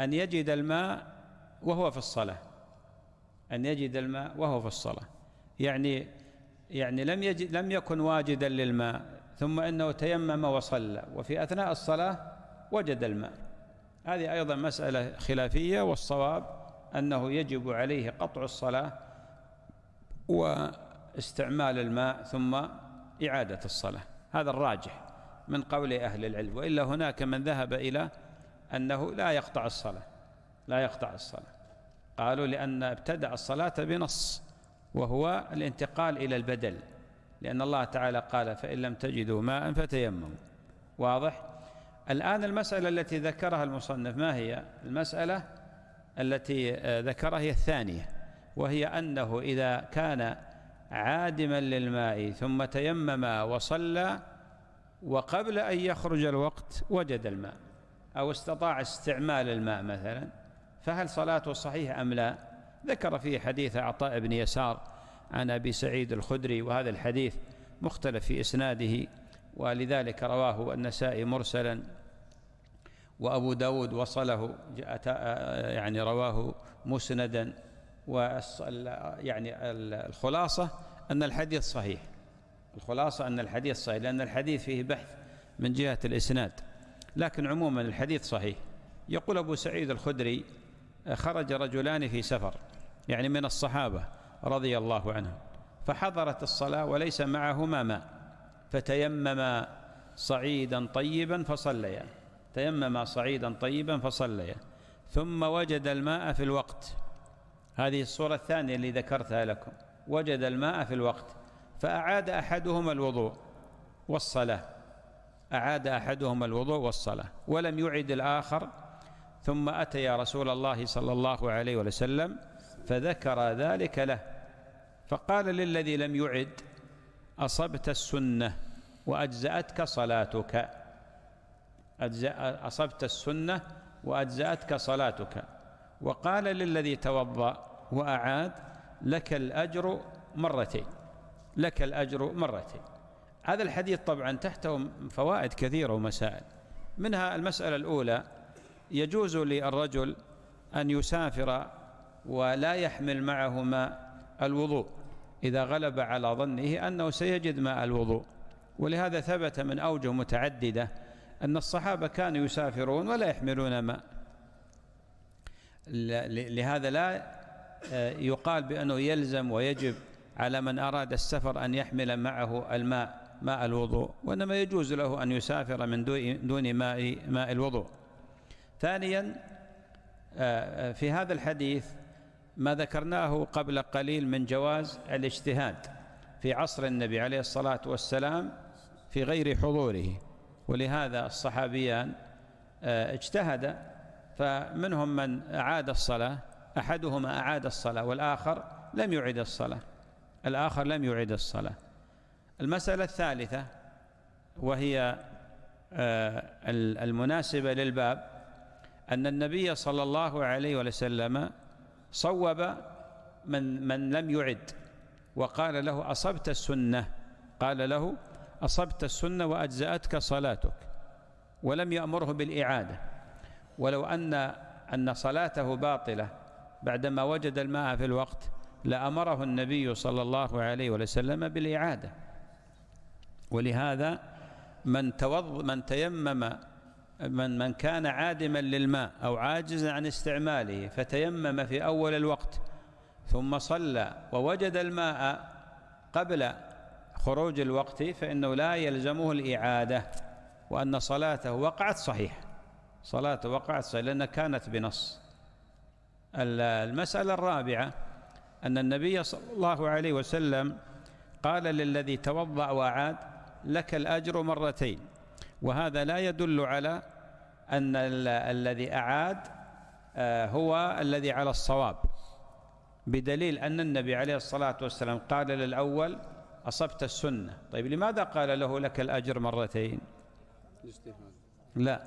أن يجد الماء وهو في الصلاة أن يجد الماء وهو في الصلاة يعني يعني لم يجد لم يكن واجدا للماء ثم انه تيمم وصلى وفي اثناء الصلاه وجد الماء هذه ايضا مساله خلافيه والصواب انه يجب عليه قطع الصلاه واستعمال الماء ثم اعاده الصلاه هذا الراجح من قول اهل العلم والا هناك من ذهب الى انه لا يقطع الصلاه لا يقطع الصلاه قالوا لأن ابتدأ الصلاة بنص وهو الانتقال إلى البدل لأن الله تعالى قال فإن لم تجدوا ماء فتيمموا واضح الآن المسألة التي ذكرها المصنف ما هي المسألة التي آه، ذكرها هي الثانية وهي أنه إذا كان عادما للماء ثم تيمم وصلى وقبل أن يخرج الوقت وجد الماء أو استطاع استعمال الماء مثلا فهل صلاته صحيحة أم لا ذكر فيه حديث عطاء بن يسار عن أبي سعيد الخدري وهذا الحديث مختلف في إسناده ولذلك رواه النسائي مرسلا وأبو داود وصله يعني رواه مسندا يعني الخلاصة أن الحديث صحيح الخلاصة أن الحديث صحيح لأن الحديث فيه بحث من جهة الإسناد لكن عموما الحديث صحيح يقول أبو سعيد الخدري خرج رجلان في سفر يعني من الصحابة رضي الله عنهم فحضرت الصلاة وليس معهما ماء فتيمما صعيدا طيبا فصليا تيمما صعيدا طيبا فصليا ثم وجد الماء في الوقت هذه الصورة الثانية اللي ذكرتها لكم وجد الماء في الوقت فأعاد أحدهما الوضوء والصلاة أعاد أحدهما الوضوء والصلاة ولم يعد الآخر ثم أتى يا رسول الله صلى الله عليه وسلم فذكر ذلك له فقال للذي لم يعد أصبت السنة وأجزأتك صلاتك أصبت السنة وأجزأتك صلاتك وقال للذي توضأ وأعاد لك الأجر مرتين لك الأجر مرتين هذا الحديث طبعا تحته فوائد كثيرة ومسائل منها المسألة الأولى يجوز للرجل أن يسافر ولا يحمل معه ماء الوضوء إذا غلب على ظنه أنه سيجد ماء الوضوء ولهذا ثبت من أوجه متعددة أن الصحابة كانوا يسافرون ولا يحملون ماء لهذا لا آه، يقال بأنه يلزم ويجب على من أراد السفر أن يحمل معه الماء ماء الوضوء وإنما يجوز له أن يسافر من دون ماء ماء الوضوء ثانيا آه، آه، في هذا الحديث ما ذكرناه قبل قليل من جواز الاجتهاد في عصر النبي عليه الصلاة والسلام في غير حضوره ولهذا الصحابيان آه، اجتهد فمنهم من أعاد الصلاة أحدهما أعاد الصلاة والآخر لم يعد الصلاة الآخر لم يعد الصلاة المسألة الثالثة وهي المناسبة للباب أن النبي صلى الله عليه وسلم صوب من من لم يعد وقال له أصبت السنة قال له أصبت السنة وأجزأتك صلاتك ولم يأمره بالإعادة ولو أن أن صلاته باطلة بعدما وجد الماء في الوقت لأمره النبي صلى الله عليه وسلم بالإعادة ولهذا من توض من تيمم من من كان عادما للماء أو عاجزا عن استعماله فتيمم في أول الوقت ثم صلى ووجد الماء قبل خروج الوقت فإنه لا يلزمه الإعادة وأن صلاته وقعت صحيح صلاته وقعت صحيح لأنها كانت بنص المسألة الرابعة أن النبي صلى الله عليه وسلم قال للذي توضأ وأعاد لك الأجر مرتين وهذا لا يدل على أن الذي أعاد آه، هو الذي على الصواب بدليل أن النبي عليه الصلاة والسلام قال للأول أصبت السنة طيب لماذا قال له لك الأجر مرتين لا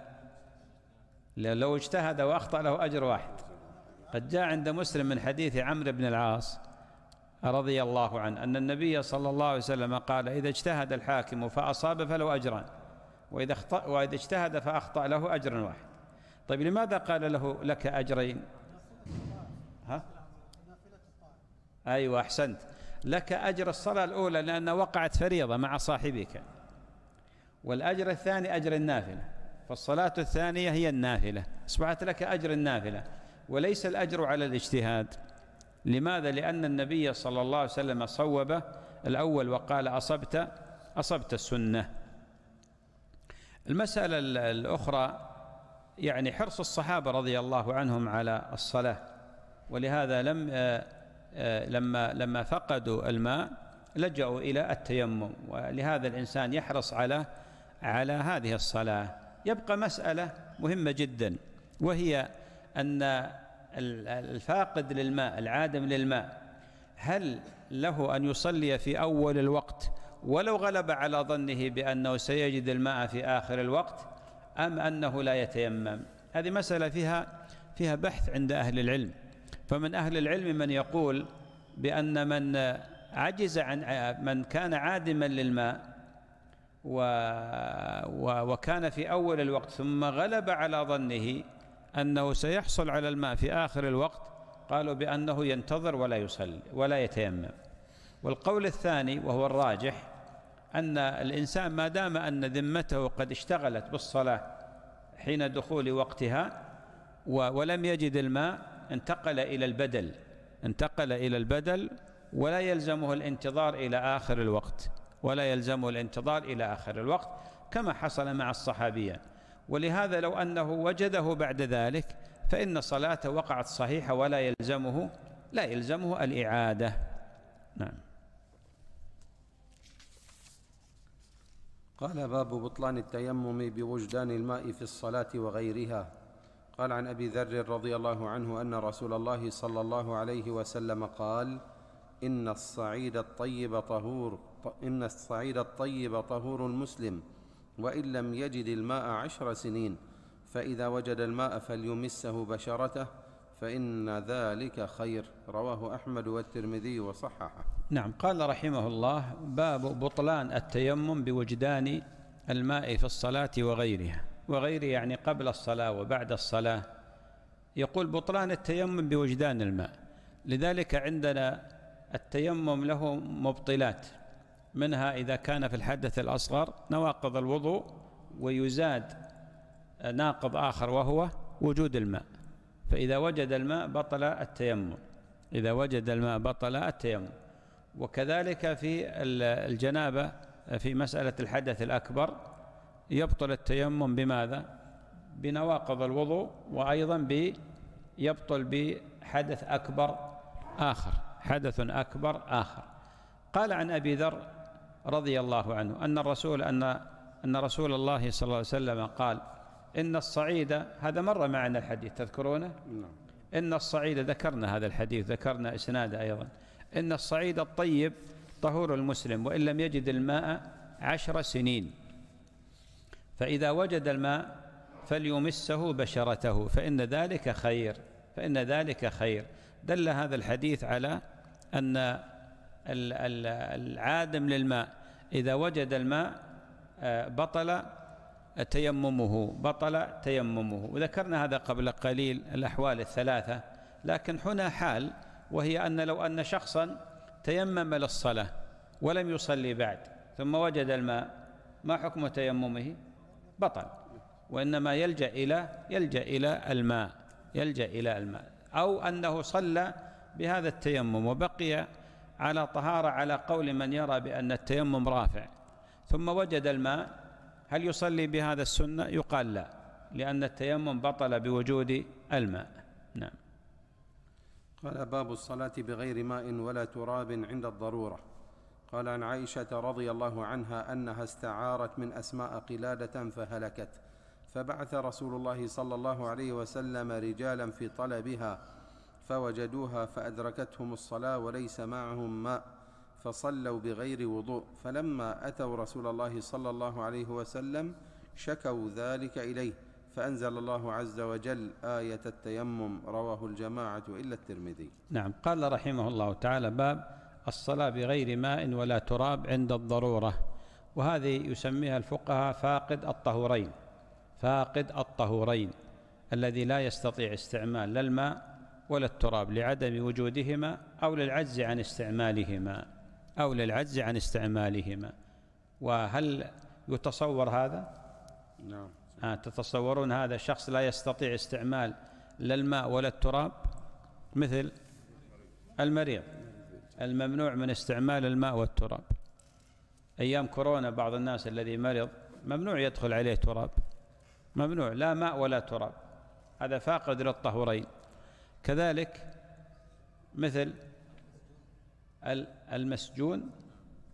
لو اجتهد وأخطأ له أجر واحد قد جاء عند مسلم من حديث عمرو بن العاص رضي الله عنه أن النبي صلى الله عليه وسلم قال إذا اجتهد الحاكم فأصاب فله أجران وإذا, اخطأ وإذا اجتهد فأخطأ له أجرا واحد طيب لماذا قال له لك أجرين ها؟ أيوة أحسنت لك أجر الصلاة الأولى لأن وقعت فريضة مع صاحبك والأجر الثاني أجر النافلة فالصلاة الثانية هي النافلة أصبحت لك أجر النافلة وليس الأجر على الاجتهاد لماذا؟ لأن النبي صلى الله عليه وسلم صوب الأول وقال أصبت أصبت السنة المسألة الأخرى يعني حرص الصحابة رضي الله عنهم على الصلاة ولهذا لم آه، آه، لما لما فقدوا الماء لجأوا إلى التيمم ولهذا الإنسان يحرص على على هذه الصلاة يبقى مسألة مهمة جدا وهي أن الفاقد للماء العادم للماء هل له أن يصلي في أول الوقت ولو غلب على ظنه بأنه سيجد الماء في آخر الوقت أم أنه لا يتيمم هذه مسألة فيها فيها بحث عند أهل العلم فمن أهل العلم من يقول بأن من عجز عن من كان عادما للماء و وكان في أول الوقت ثم غلب على ظنه أنه سيحصل على الماء في آخر الوقت قالوا بأنه ينتظر ولا يصلي ولا يتيمم والقول الثاني وهو الراجح أن الإنسان ما دام أن ذمته قد اشتغلت بالصلاة حين دخول وقتها ولم يجد الماء انتقل إلى البدل انتقل إلى البدل ولا يلزمه الانتظار إلى آخر الوقت ولا يلزمه الانتظار إلى آخر الوقت كما حصل مع الصحابية ولهذا لو أنه وجده بعد ذلك فإن صلاته وقعت صحيحة ولا يلزمه لا يلزمه الإعادة نعم قال باب بطلان التيمم بوجدان الماء في الصلاه وغيرها قال عن ابي ذر رضي الله عنه ان رسول الله صلى الله عليه وسلم قال ان الصعيد الطيب طهور ان الصعيد الطيب طهور المسلم وان لم يجد الماء عشر سنين فاذا وجد الماء فليمسه بشرته فإن ذلك خير رواه أحمد والترمذي وصححه نعم قال رحمه الله باب بطلان التيمم بوجدان الماء في الصلاة وغيرها وغيره يعني قبل الصلاة وبعد الصلاة يقول بطلان التيمم بوجدان الماء لذلك عندنا التيمم له مبطلات منها إذا كان في الحدث الأصغر نواقض الوضوء ويزاد ناقض آخر وهو وجود الماء فإذا وجد الماء بطل التيمم إذا وجد الماء بطل التيمم وكذلك في الجنابة في مسألة الحدث الأكبر يبطل التيمم بماذا؟ بنواقض الوضوء وأيضا ب يبطل بحدث أكبر آخر حدث أكبر آخر قال عن أبي ذر رضي الله عنه أن الرسول أن أن رسول الله صلى الله عليه وسلم قال إن الصعيد هذا مر معنا الحديث تذكرونه نعم إن الصعيد ذكرنا هذا الحديث ذكرنا إسناده أيضا إن الصعيد الطيب طهور المسلم وإن لم يجد الماء عشر سنين فإذا وجد الماء فليمسه بشرته فإن ذلك خير فإن ذلك خير دل هذا الحديث على أن العادم للماء إذا وجد الماء آه، بطل تيممه بطل تيممه وذكرنا هذا قبل قليل الأحوال الثلاثة لكن هنا حال وهي أن لو أن شخصا تيمم للصلاة ولم يصلي بعد ثم وجد الماء ما حكم تيممه بطل وإنما يلجأ إلى يلجأ إلى الماء يلجأ إلى الماء أو أنه صلى بهذا التيمم وبقي على طهارة على قول من يرى بأن التيمم رافع ثم وجد الماء هل يصلي بهذا السنة يقال لا لأن التيمم بطل بوجود الماء نعم قال باب الصلاة بغير ماء ولا تراب عند الضرورة قال عن عائشة رضي الله عنها أنها استعارت من أسماء قلادة فهلكت فبعث رسول الله صلى الله عليه وسلم رجالا في طلبها فوجدوها فأدركتهم الصلاة وليس معهم ماء فصلوا بغير وضوء فلما أتوا رسول الله صلى الله عليه وسلم شكوا ذلك إليه فأنزل الله عز وجل آية التيمم رواه الجماعة إلا الترمذي نعم قال رحمه الله تعالى باب الصلاة بغير ماء ولا تراب عند الضرورة وهذه يسميها الفقهاء فاقد الطهورين فاقد الطهورين الذي لا يستطيع استعمال لا الماء ولا التراب لعدم وجودهما أو للعجز عن استعمالهما أو للعجز عن استعمالهما وهل يتصور هذا؟ نعم آه تتصورون هذا شخص لا يستطيع استعمال لا الماء ولا التراب مثل المريض الممنوع من استعمال الماء والتراب أيام كورونا بعض الناس الذي مرض ممنوع يدخل عليه تراب ممنوع لا ماء ولا تراب هذا فاقد للطهورين كذلك مثل المسجون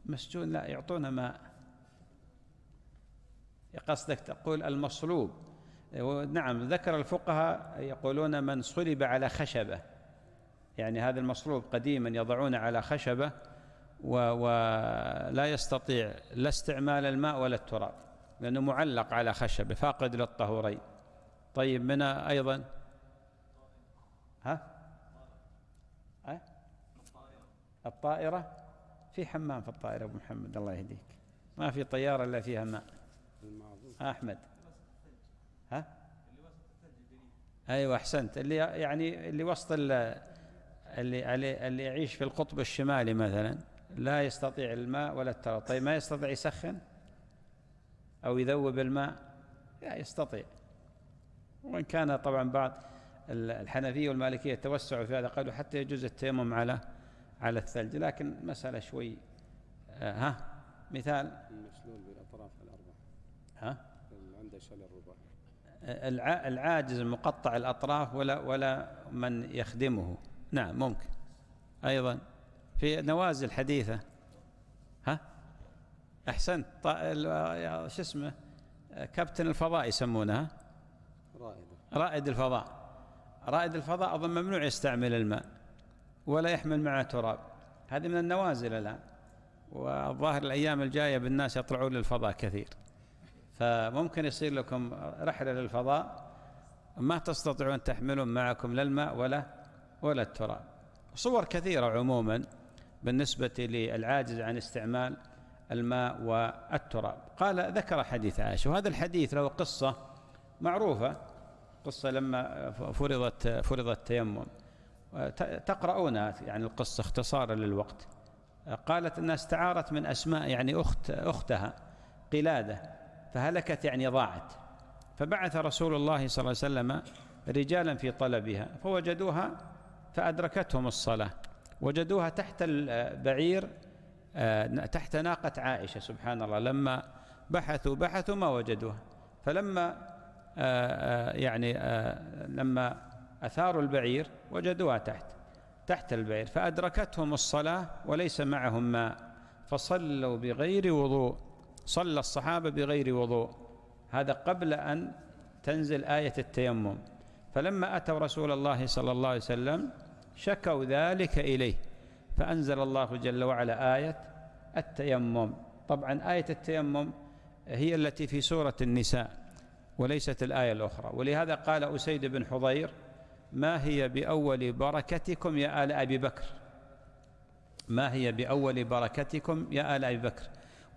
مسجون لا يعطونه ماء قصدك تقول المصلوب نعم ذكر الفقهاء يقولون من صلب على خشبة يعني هذا المصلوب قديما يضعونه على خشبة ولا يستطيع لا استعمال الماء ولا التراب لأنه معلق على خشبة فاقد للطهورين طيب من أيضا الطائرة في حمام في الطائرة أبو محمد الله يهديك ما في طيارة إلا فيها ماء أحمد ها أيوة أحسنت اللي يعني اللي وسط اللي, اللي اللي يعيش في القطب الشمالي مثلا لا يستطيع الماء ولا الترى طيب ما يستطيع يسخن أو يذوب الماء لا يستطيع وإن كان طبعا بعض الحنفية والمالكية توسعوا في هذا قالوا حتى يجوز التيمم على على الثلج لكن مسألة شوي آه، ها مثال المسلول بالأطراف الأربعة ها عنده شلل رباعي آه، العاجز مقطع الأطراف ولا ولا من يخدمه نعم ممكن أيضا في نوازل حديثة ها أحسنت شو اسمه كابتن الفضاء يسمونها رائد رائد الفضاء رائد الفضاء أظن ممنوع يستعمل الماء ولا يحمل معه تراب هذه من النوازل الآن والظاهر الأيام الجاية بالناس يطلعون للفضاء كثير فممكن يصير لكم رحلة للفضاء ما تستطيعون تحملون معكم لا الماء ولا ولا التراب صور كثيرة عموما بالنسبة للعاجز عن استعمال الماء والتراب قال ذكر حديث عائشة وهذا الحديث له قصة معروفة قصة لما فرضت فرض التيمم تقرؤون يعني القصة اختصارا للوقت قالت أنها استعارت من أسماء يعني أخت أختها قلادة فهلكت يعني ضاعت فبعث رسول الله صلى الله عليه وسلم رجالا في طلبها فوجدوها فأدركتهم الصلاة وجدوها تحت البعير آه، تحت ناقة عائشة سبحان الله لما بحثوا بحثوا ما وجدوها فلما آه، آه، يعني لما أثاروا البعير وجدوها تحت تحت البعير فأدركتهم الصلاة وليس معهم ماء فصلوا بغير وضوء صلى الصحابة بغير وضوء هذا قبل أن تنزل آية التيمم فلما أتوا رسول الله صلى الله عليه وسلم شكوا ذلك إليه فأنزل الله جل وعلا آية التيمم طبعا آية التيمم هي التي في سورة النساء وليست الآية الأخرى ولهذا قال أسيد بن حضير ما هي بأول بركتكم يا آل أبي بكر ما هي بأول بركتكم يا آل أبي بكر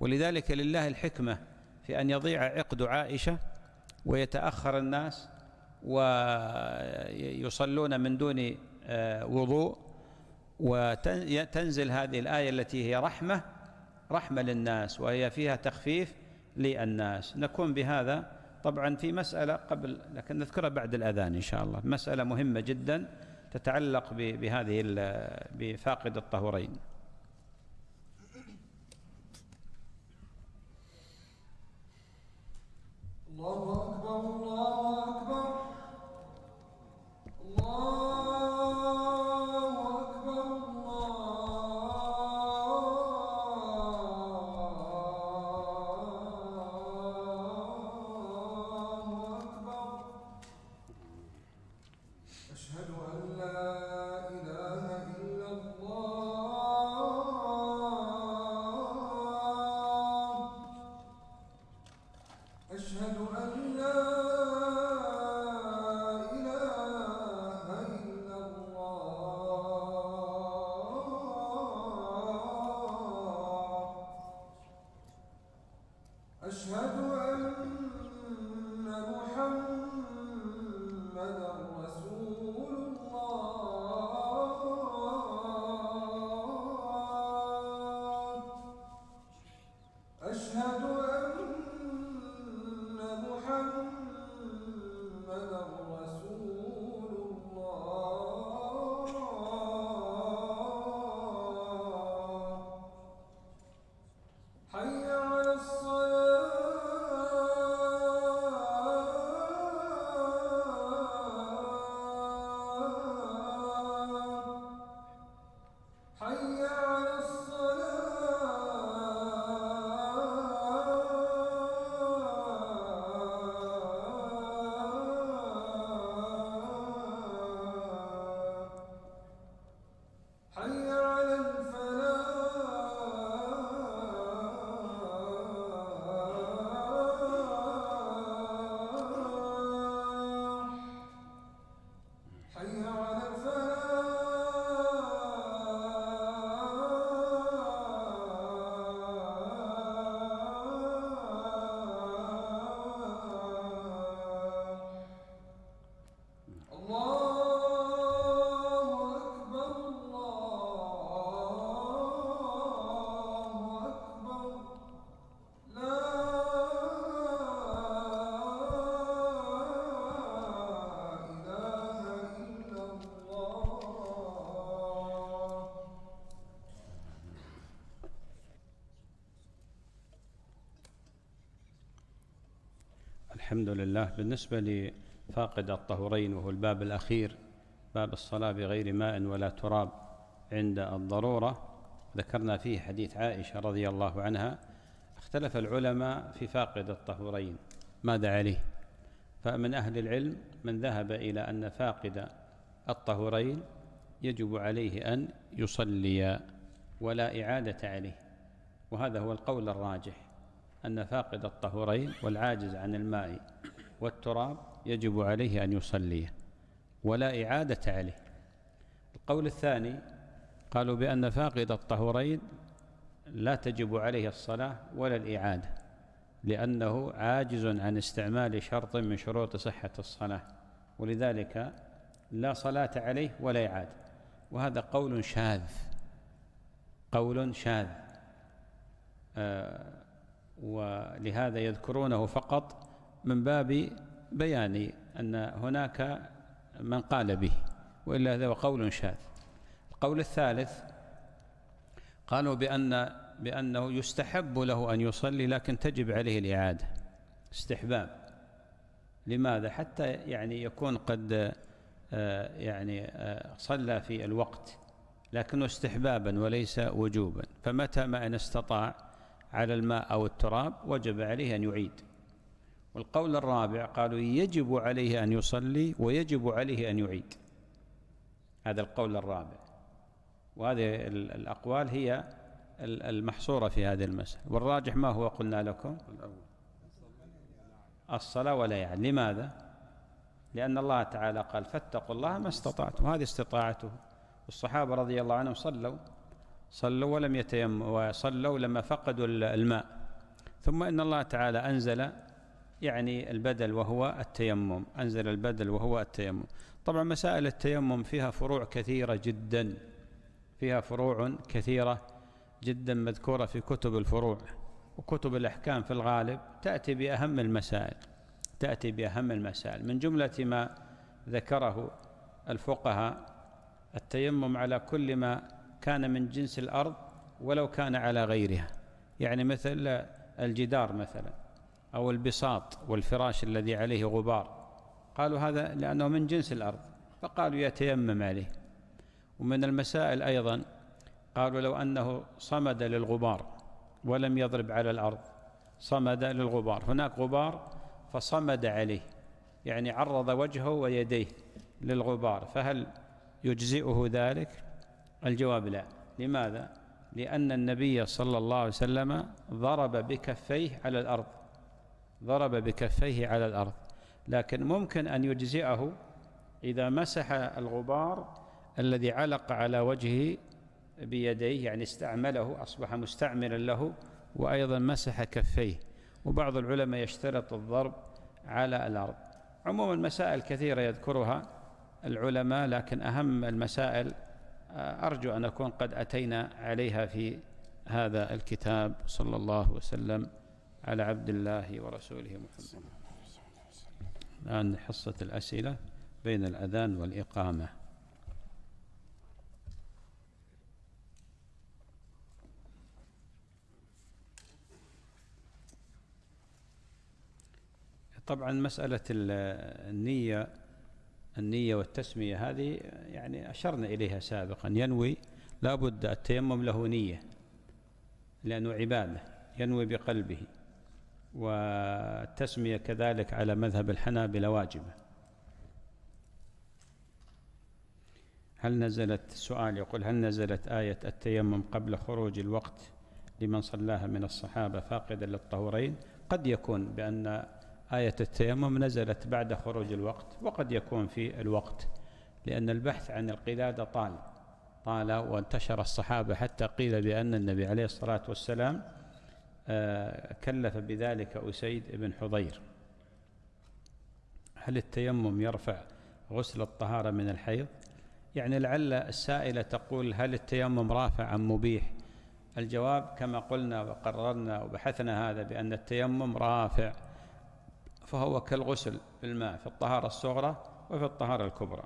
ولذلك لله الحكمة في أن يضيع عقد عائشة ويتأخر الناس ويصلون من دون آه، وضوء وتنزل هذه الآية التي هي رحمة رحمة للناس وهي فيها تخفيف للناس نكون بهذا طبعا في مسألة قبل لكن نذكرها بعد الأذان إن شاء الله مسألة مهمة جدا تتعلق بهذه بفاقد الطهورين الله الحمد لله بالنسبة لفاقد الطهرين وهو الباب الأخير باب الصلاة بغير ماء ولا تراب عند الضرورة ذكرنا فيه حديث عائشة رضي الله عنها اختلف العلماء في فاقد الطهرين ماذا عليه فمن أهل العلم من ذهب إلى أن فاقد الطهرين يجب عليه أن يصلي ولا إعادة عليه وهذا هو القول الراجح أن فاقد الطهورين والعاجز عن الماء والتراب يجب عليه أن يصلي ولا إعادة عليه القول الثاني قالوا بأن فاقد الطهورين لا تجب عليه الصلاة ولا الإعادة لأنه عاجز عن استعمال شرط من شروط صحة الصلاة ولذلك لا صلاة عليه ولا إعادة وهذا قول شاذ قول شاذ آه ولهذا يذكرونه فقط من باب بيان أن هناك من قال به وإلا هذا قول شاذ القول الثالث قالوا بأن بأنه يستحب له أن يصلي لكن تجب عليه الإعادة استحباب لماذا حتى يعني يكون قد آه، يعني آه، صلى في الوقت لكنه استحبابا وليس وجوبا فمتى ما إن استطاع على الماء أو التراب وجب عليه أن يعيد والقول الرابع قالوا يجب عليه أن يصلي ويجب عليه أن يعيد هذا القول الرابع وهذه الأقوال هي المحصورة في هذه المسألة والراجح ما هو قلنا لكم الصلاة ولا يعني لماذا لأن الله تعالى قال فاتقوا الله ما استطعتم وهذه استطاعته والصحابة رضي الله عنهم صلوا صلوا ولم يتيم وصلوا لما فقدوا الماء ثم ان الله تعالى انزل يعني البدل وهو التيمم انزل البدل وهو التيمم طبعا مسائل التيمم فيها فروع كثيره جدا فيها فروع كثيره جدا مذكوره في كتب الفروع وكتب الاحكام في الغالب تاتي باهم المسائل تاتي باهم المسائل من جمله ما ذكره الفقهاء التيمم على كل ما كان من جنس الأرض ولو كان على غيرها يعني مثل الجدار مثلا أو البساط والفراش الذي عليه غبار قالوا هذا لأنه من جنس الأرض فقالوا يتيمم عليه ومن المسائل أيضا قالوا لو أنه صمد للغبار ولم يضرب على الأرض صمد للغبار هناك غبار فصمد عليه يعني عرض وجهه ويديه للغبار فهل يجزئه ذلك الجواب لا لماذا لأن النبي صلى الله عليه وسلم ضرب بكفيه على الأرض ضرب بكفيه على الأرض لكن ممكن أن يجزئه إذا مسح الغبار الذي علق على وجهه بيديه يعني استعمله أصبح مستعملا له وأيضا مسح كفيه وبعض العلماء يشترط الضرب على الأرض عموما مسائل كثيرة يذكرها العلماء لكن أهم المسائل أرجو أن أكون قد أتينا عليها في هذا الكتاب صلى الله وسلم على عبد الله ورسوله محمد الآن حصة الأسئلة بين الأذان والإقامة طبعا مسألة النية النية والتسمية هذه يعني أشرنا إليها سابقا ينوي لابد التيمم له نية لأنه عبادة ينوي بقلبه والتسمية كذلك على مذهب الحنابلة واجبة هل نزلت سؤال يقول هل نزلت آية التيمم قبل خروج الوقت لمن صلاها من الصحابة فاقدا للطهورين قد يكون بأن آية التيمم نزلت بعد خروج الوقت وقد يكون في الوقت لأن البحث عن القلادة طال طال وانتشر الصحابة حتى قيل بأن النبي عليه الصلاة والسلام آه، كلف بذلك أسيد بن حضير هل التيمم يرفع غسل الطهارة من الحيض يعني لعل السائلة تقول هل التيمم رافع أم مبيح الجواب كما قلنا وقررنا وبحثنا هذا بأن التيمم رافع فهو كالغسل بالماء في الطهارة الصغرى وفي الطهارة الكبرى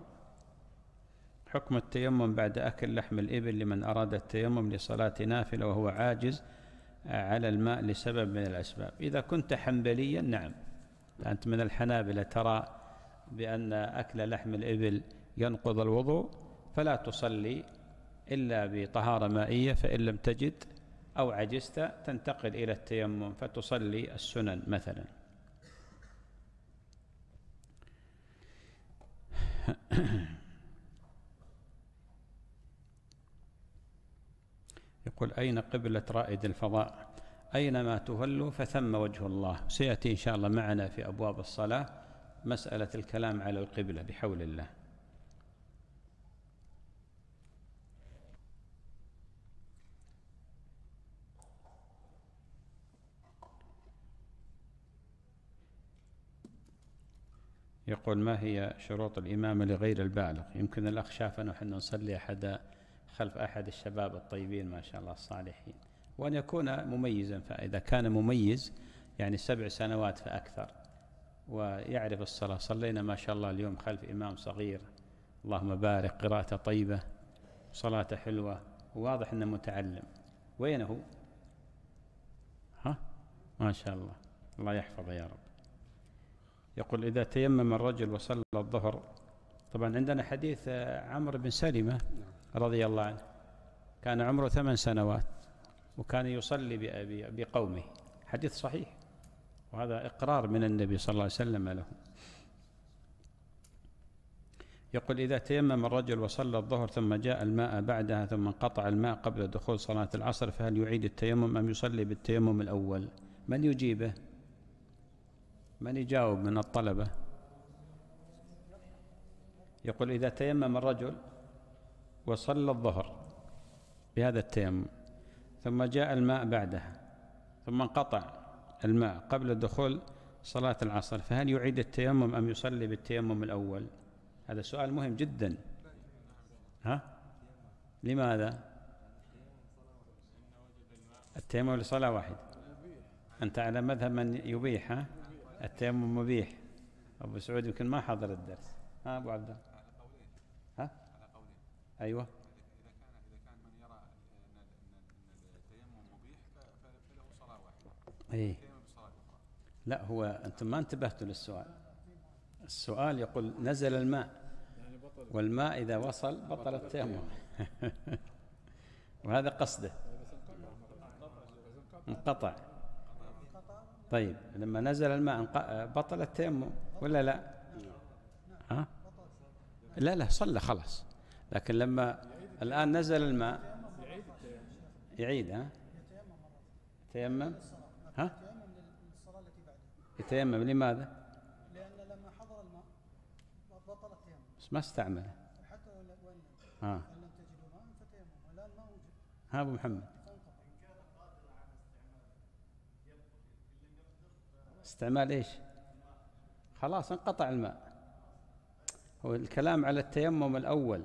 حكم التيمم بعد أكل لحم الإبل لمن أراد التيمم لصلاة نافلة وهو عاجز آه، على الماء لسبب من الأسباب إذا كنت حنبليا نعم أنت من الحنابلة ترى بأن أكل لحم الإبل ينقض الوضوء فلا تصلي إلا بطهارة مائية فإن لم تجد أو عجزت تنتقل إلى التيمم فتصلي السنن مثلاً *coughs* يقول أين قبلة رائد الفضاء أينما تولوا فثم وجه الله سيأتي إن شاء الله معنا في أبواب الصلاة مسألة الكلام على القبلة بحول الله يقول ما هي شروط الإمامة لغير البالغ يمكن الأخ شافنا وحنا نصلي أحد خلف أحد الشباب الطيبين ما شاء الله الصالحين وأن يكون مميزا فإذا كان مميز يعني سبع سنوات فأكثر ويعرف الصلاة صلينا ما شاء الله اليوم خلف إمام صغير اللهم بارك قراءته طيبة صلاة حلوة واضح أنه متعلم وينه ها ما شاء الله الله يحفظه يا رب يقول إذا تيمم الرجل وصلى الظهر طبعا عندنا حديث آه، عمرو بن سلمة رضي الله عنه كان عمره ثمان سنوات وكان يصلي بقومه حديث صحيح وهذا إقرار من النبي صلى الله عليه وسلم له يقول إذا تيمم الرجل وصلى الظهر ثم جاء الماء بعدها ثم انقطع الماء قبل دخول صلاة العصر فهل يعيد التيمم أم يصلي بالتيمم الأول من يجيبه من يجاوب من الطلبة يقول إذا تيمم الرجل وصلى الظهر بهذا التيمم ثم جاء الماء بعدها ثم انقطع الماء قبل دخول صلاة العصر فهل يعيد التيمم أم يصلي بالتيمم الأول هذا سؤال مهم جدا ها لماذا التيمم لصلاة واحدة أنت على مذهب من يبيح ها التيمم مبيح أبو سعود يمكن ما حضر الدرس ها أبو عبد الله ها على قولين أيوه إذا كان إذا كان من يرى أن التيمم مبيح فله صلاة واحدة إيه لا هو أنتم ما انتبهتوا للسؤال السؤال يقول نزل الماء والماء إذا وصل بطل التيمم *laughs* وهذا قصده انقطع طيب لما نزل الماء بطل التيمم ولا لا ها؟ لا لا صلى خلاص لكن لما الآن نزل الماء يعيد ها يتيمم ها يتيمم لماذا لأن لما حضر الماء بطل التيمم بس ما استعمله حتى وإن لم تجدوا ماء فتيمموا الآن ما وجد ها أبو محمد استعمال ايش خلاص انقطع الماء هو الكلام على التيمم الأول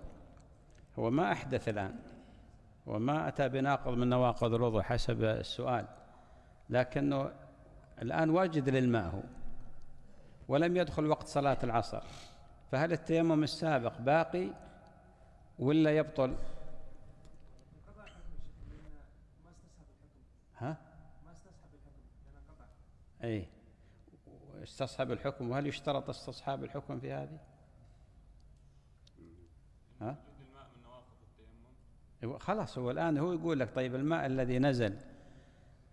هو ما أحدث الآن وما أتى بناقض من نواقض الوضوء حسب السؤال لكنه الآن واجد للماء هو ولم يدخل وقت صلاة العصر فهل التيمم السابق باقي ولا يبطل ها؟ ما استسحب الحكم لأنه أي استصحب الحكم وهل يشترط استصحاب الحكم في هذه؟ ها؟ إيوه، خلاص هو الآن هو يقول لك طيب الماء الذي نزل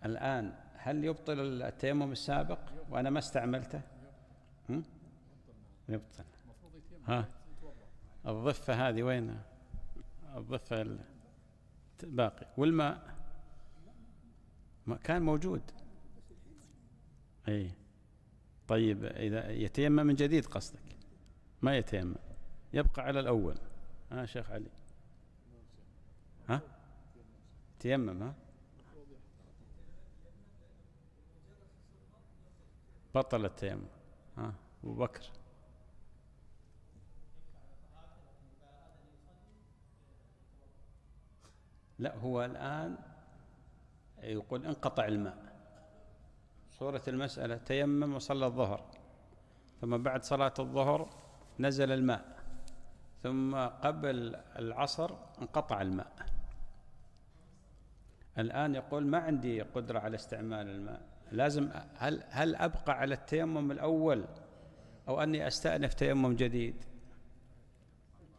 الآن هل يبطل التيمم السابق وأنا ما استعملته؟ هم؟ يبطل ها الضفة هذه وين الضفة باقي والماء كان موجود اي طيب إذا يتيمم من جديد قصدك ما يتيمم يبقى على الأول ها شيخ علي ها تيمم ها بطل التيمم ها أبو بكر لا هو الآن يقول انقطع الماء صورة المسألة تيمم وصلى الظهر ثم بعد صلاة الظهر نزل الماء ثم قبل العصر انقطع الماء الآن يقول ما عندي قدرة على استعمال الماء لازم هل هل أبقى على التيمم الأول أو أني أستأنف تيمم جديد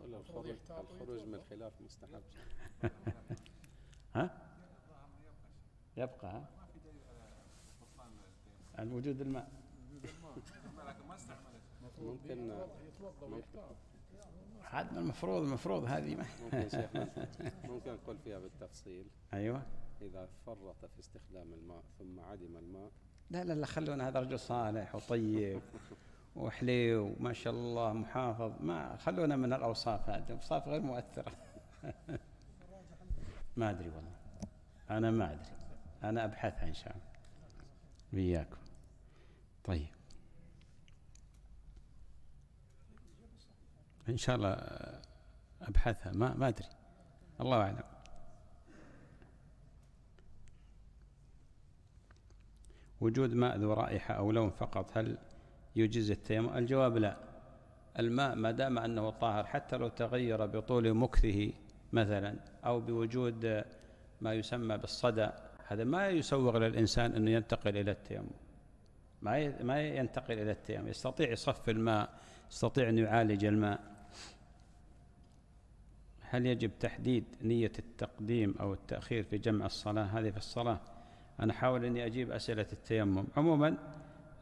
الخروج من الخلاف مستحب *laughs* ها يبقى ها عن وجود الماء ما ممكن عاد المفروض المفروض هذه ما ممكن شيخ *laughs* ممكن نقول فيها بالتفصيل ايوه اذا فرط في استخدام الماء ثم عدم الماء لا لا لا خلونا هذا رجل صالح وطيب وحليو وما شاء الله محافظ ما خلونا من الاوصاف هذه اوصاف غير مؤثره *laughs* ما ادري والله انا ما ادري انا ابحثها ان شاء الله وياكم طيب إن شاء الله أبحثها ما ما أدري الله أعلم وجود ماء ذو رائحة أو لون فقط هل يجز التيمم الجواب لا الماء ما دام أنه طاهر حتى لو تغير بطول مكثه مثلا أو بوجود ما يسمى بالصدى هذا ما يسوغ للإنسان أنه ينتقل إلى التيمم ما ما ينتقل الى التيمم يستطيع يصفي الماء يستطيع ان يعالج الماء هل يجب تحديد نية التقديم أو التأخير في جمع الصلاة هذه في الصلاة أنا أحاول أني أجيب أسئلة التيمم عموما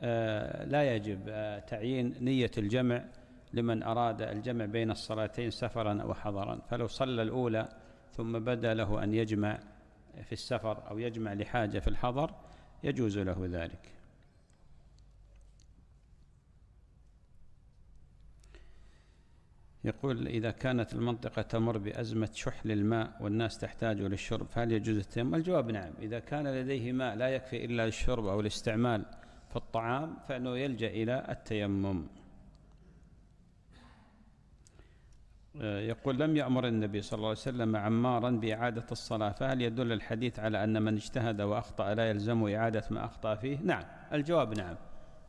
آه لا يجب آه تعيين نية الجمع لمن أراد الجمع بين الصلاتين سفرا أو حضرا فلو صلى الأولى ثم بدا له أن يجمع في السفر أو يجمع لحاجة في الحضر يجوز له ذلك يقول إذا كانت المنطقة تمر بأزمة شح للماء والناس تحتاج للشرب فهل يجوز التيمم؟ الجواب نعم إذا كان لديه ماء لا يكفي إلا للشرب أو الاستعمال في الطعام فإنه يلجأ إلى التيمم آه، يقول لم يأمر النبي صلى الله عليه وسلم عمارا بإعادة الصلاة فهل يدل الحديث على أن من اجتهد وأخطأ لا يلزم إعادة ما أخطأ فيه؟ نعم الجواب نعم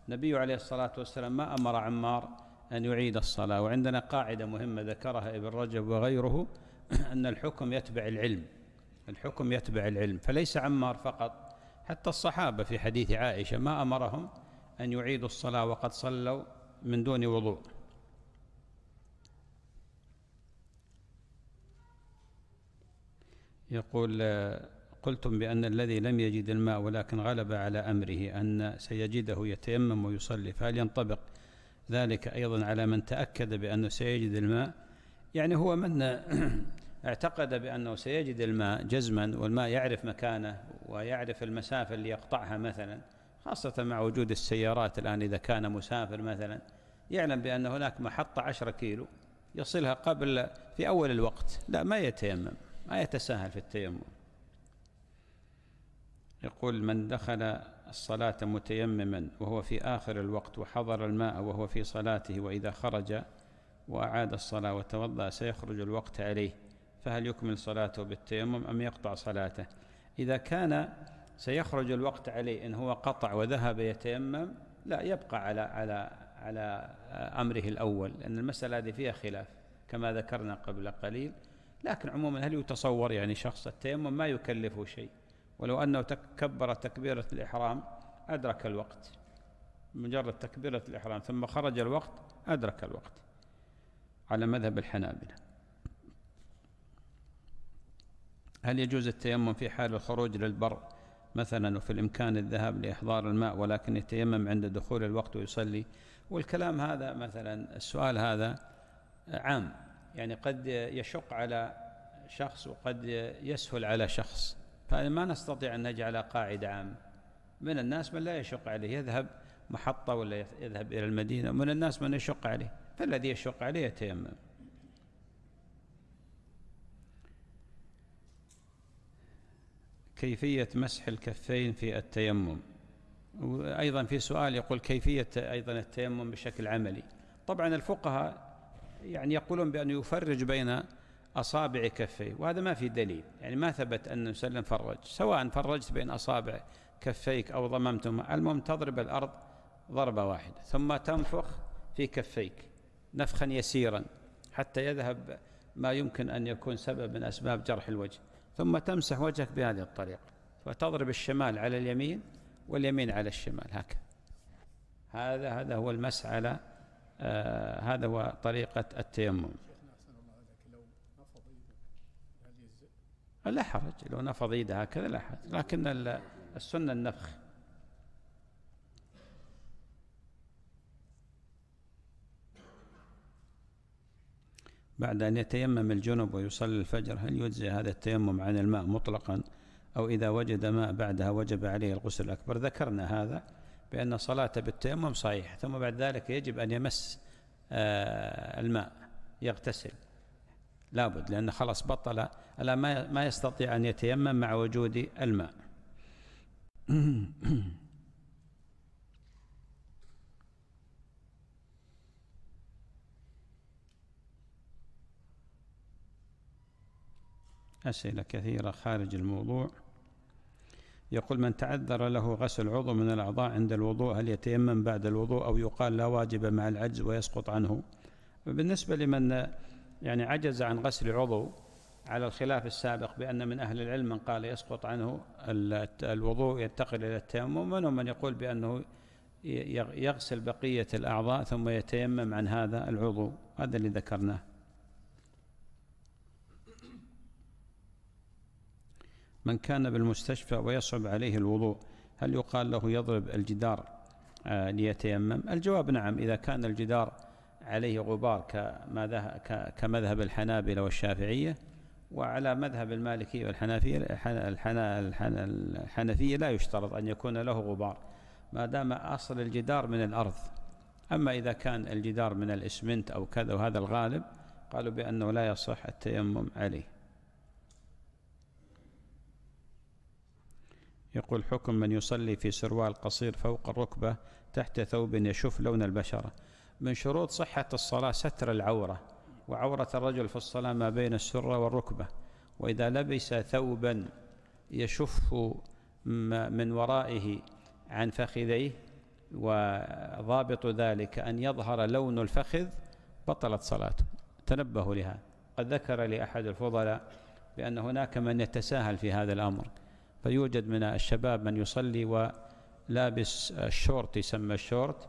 النبي عليه الصلاة والسلام ما أمر عمار أن يعيد الصلاة وعندنا قاعدة مهمة ذكرها ابن رجب وغيره *clears throat* أن الحكم يتبع العلم الحكم يتبع العلم فليس عمار فقط حتى الصحابة في حديث عائشة ما أمرهم أن يعيدوا الصلاة وقد صلوا من دون وضوء يقول قلتم بأن الذي لم يجد الماء ولكن غلب على أمره أن سيجده يتيمم ويصلي فهل ينطبق ذلك أيضا على من تأكد بأنه سيجد الماء يعني هو من *clears throat* اعتقد بأنه سيجد الماء جزما والماء يعرف مكانه ويعرف المسافة اللي يقطعها مثلا خاصة مع وجود السيارات الآن إذا كان مسافر مثلا يعلم بأن هناك محطة عشرة كيلو يصلها قبل في أول الوقت لا ما يتيمم ما يتساهل في التيمم يقول من دخل الصلاة متيمما وهو في آخر الوقت وحضر الماء وهو في صلاته وإذا خرج وأعاد الصلاة وتوضأ سيخرج الوقت عليه فهل يكمل صلاته بالتيمم أم يقطع صلاته إذا كان سيخرج الوقت عليه إن هو قطع وذهب يتيمم لا يبقى على على على أمره الأول لأن المسألة هذه فيها خلاف كما ذكرنا قبل قليل لكن عموما هل يتصور يعني شخص التيمم ما يكلفه شيء ولو أنه تكبر تكبيرة الإحرام أدرك الوقت مجرد تكبيرة الإحرام ثم خرج الوقت أدرك الوقت على مذهب الحنابلة هل يجوز التيمم في حال الخروج للبر مثلا وفي الإمكان الذهاب لإحضار الماء ولكن يتيمم عند دخول الوقت ويصلي والكلام هذا مثلا السؤال هذا عام يعني قد يشق على شخص وقد يسهل على شخص فما ما نستطيع أن نجعل قاعدة عامة من الناس من لا يشق عليه يذهب محطة ولا يذهب إلى المدينة ومن الناس من يشق عليه فالذي يشق عليه يتيمم كيفية مسح الكفين في التيمم وأيضا في سؤال يقول كيفية أيضا التيمم بشكل عملي طبعا الفقهاء يعني يقولون بأن يفرج بين أصابع كفيه وهذا ما في دليل يعني ما ثبت أن وسلم فرج سواء فرجت بين أصابع كفيك أو ضممتهما المهم تضرب الأرض ضربة واحدة ثم تنفخ في كفيك نفخا يسيرا حتى يذهب ما يمكن أن يكون سبب من أسباب جرح الوجه ثم تمسح وجهك بهذه الطريقة وتضرب الشمال على اليمين واليمين على الشمال هكذا هذا هذا هو المسعى على آه هذا هو طريقة التيمم لا حرج لو نفض يده هكذا لا حرج لكن السنة النفخ بعد أن يتيمم الجنب ويصلي الفجر هل يجزي هذا التيمم عن الماء مطلقا أو إذا وجد ماء بعدها وجب عليه الغسل الأكبر ذكرنا هذا بأن صلاته بالتيمم صحيح ثم بعد ذلك يجب أن يمس آه، الماء يغتسل لابد لأن خلاص بطل ألا ما ما يستطيع أن يتيمم مع وجود الماء *clears throat* أسئلة كثيرة خارج الموضوع يقول من تعذر له غسل عضو من الأعضاء عند الوضوء هل يتيمم بعد الوضوء أو يقال لا واجب مع العجز ويسقط عنه بالنسبة لمن يعني عجز عن غسل عضو على الخلاف السابق بأن من أهل العلم من قال يسقط عنه الوضوء ينتقل إلى التيمم ومنهم من يقول بأنه يغسل بقية الأعضاء ثم يتيمم عن هذا العضو هذا اللي ذكرناه من كان بالمستشفى ويصعب عليه الوضوء هل يقال له يضرب الجدار آه، ليتيمم الجواب نعم إذا كان الجدار عليه غبار كما كمذهب الحنابلة والشافعية وعلى مذهب المالكية والحنفية الحنفية لا يشترط أن يكون له غبار ما دام أصل الجدار من الأرض أما إذا كان الجدار من الإسمنت أو كذا وهذا الغالب قالوا بأنه لا يصح التيمم عليه يقول حكم من يصلي في سروال قصير فوق الركبة تحت ثوب يشف لون البشرة من شروط صحة الصلاة ستر العورة وعورة الرجل في الصلاة ما بين السرة والركبة وإذا لبس ثوبا يشف من ورائه عن فخذيه وضابط ذلك أن يظهر لون الفخذ بطلت صلاته تنبهوا لهذا قد ذكر لي أحد الفضلاء بأن هناك من يتساهل في هذا الأمر فيوجد من الشباب من يصلي ولابس الشورت يسمى الشورت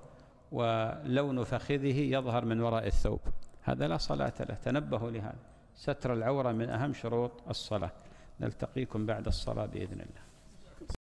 ولون فخذه يظهر من وراء الثوب هذا لا صلاة له تنبهوا لهذا ستر العورة من أهم شروط الصلاة نلتقيكم بعد الصلاة بإذن الله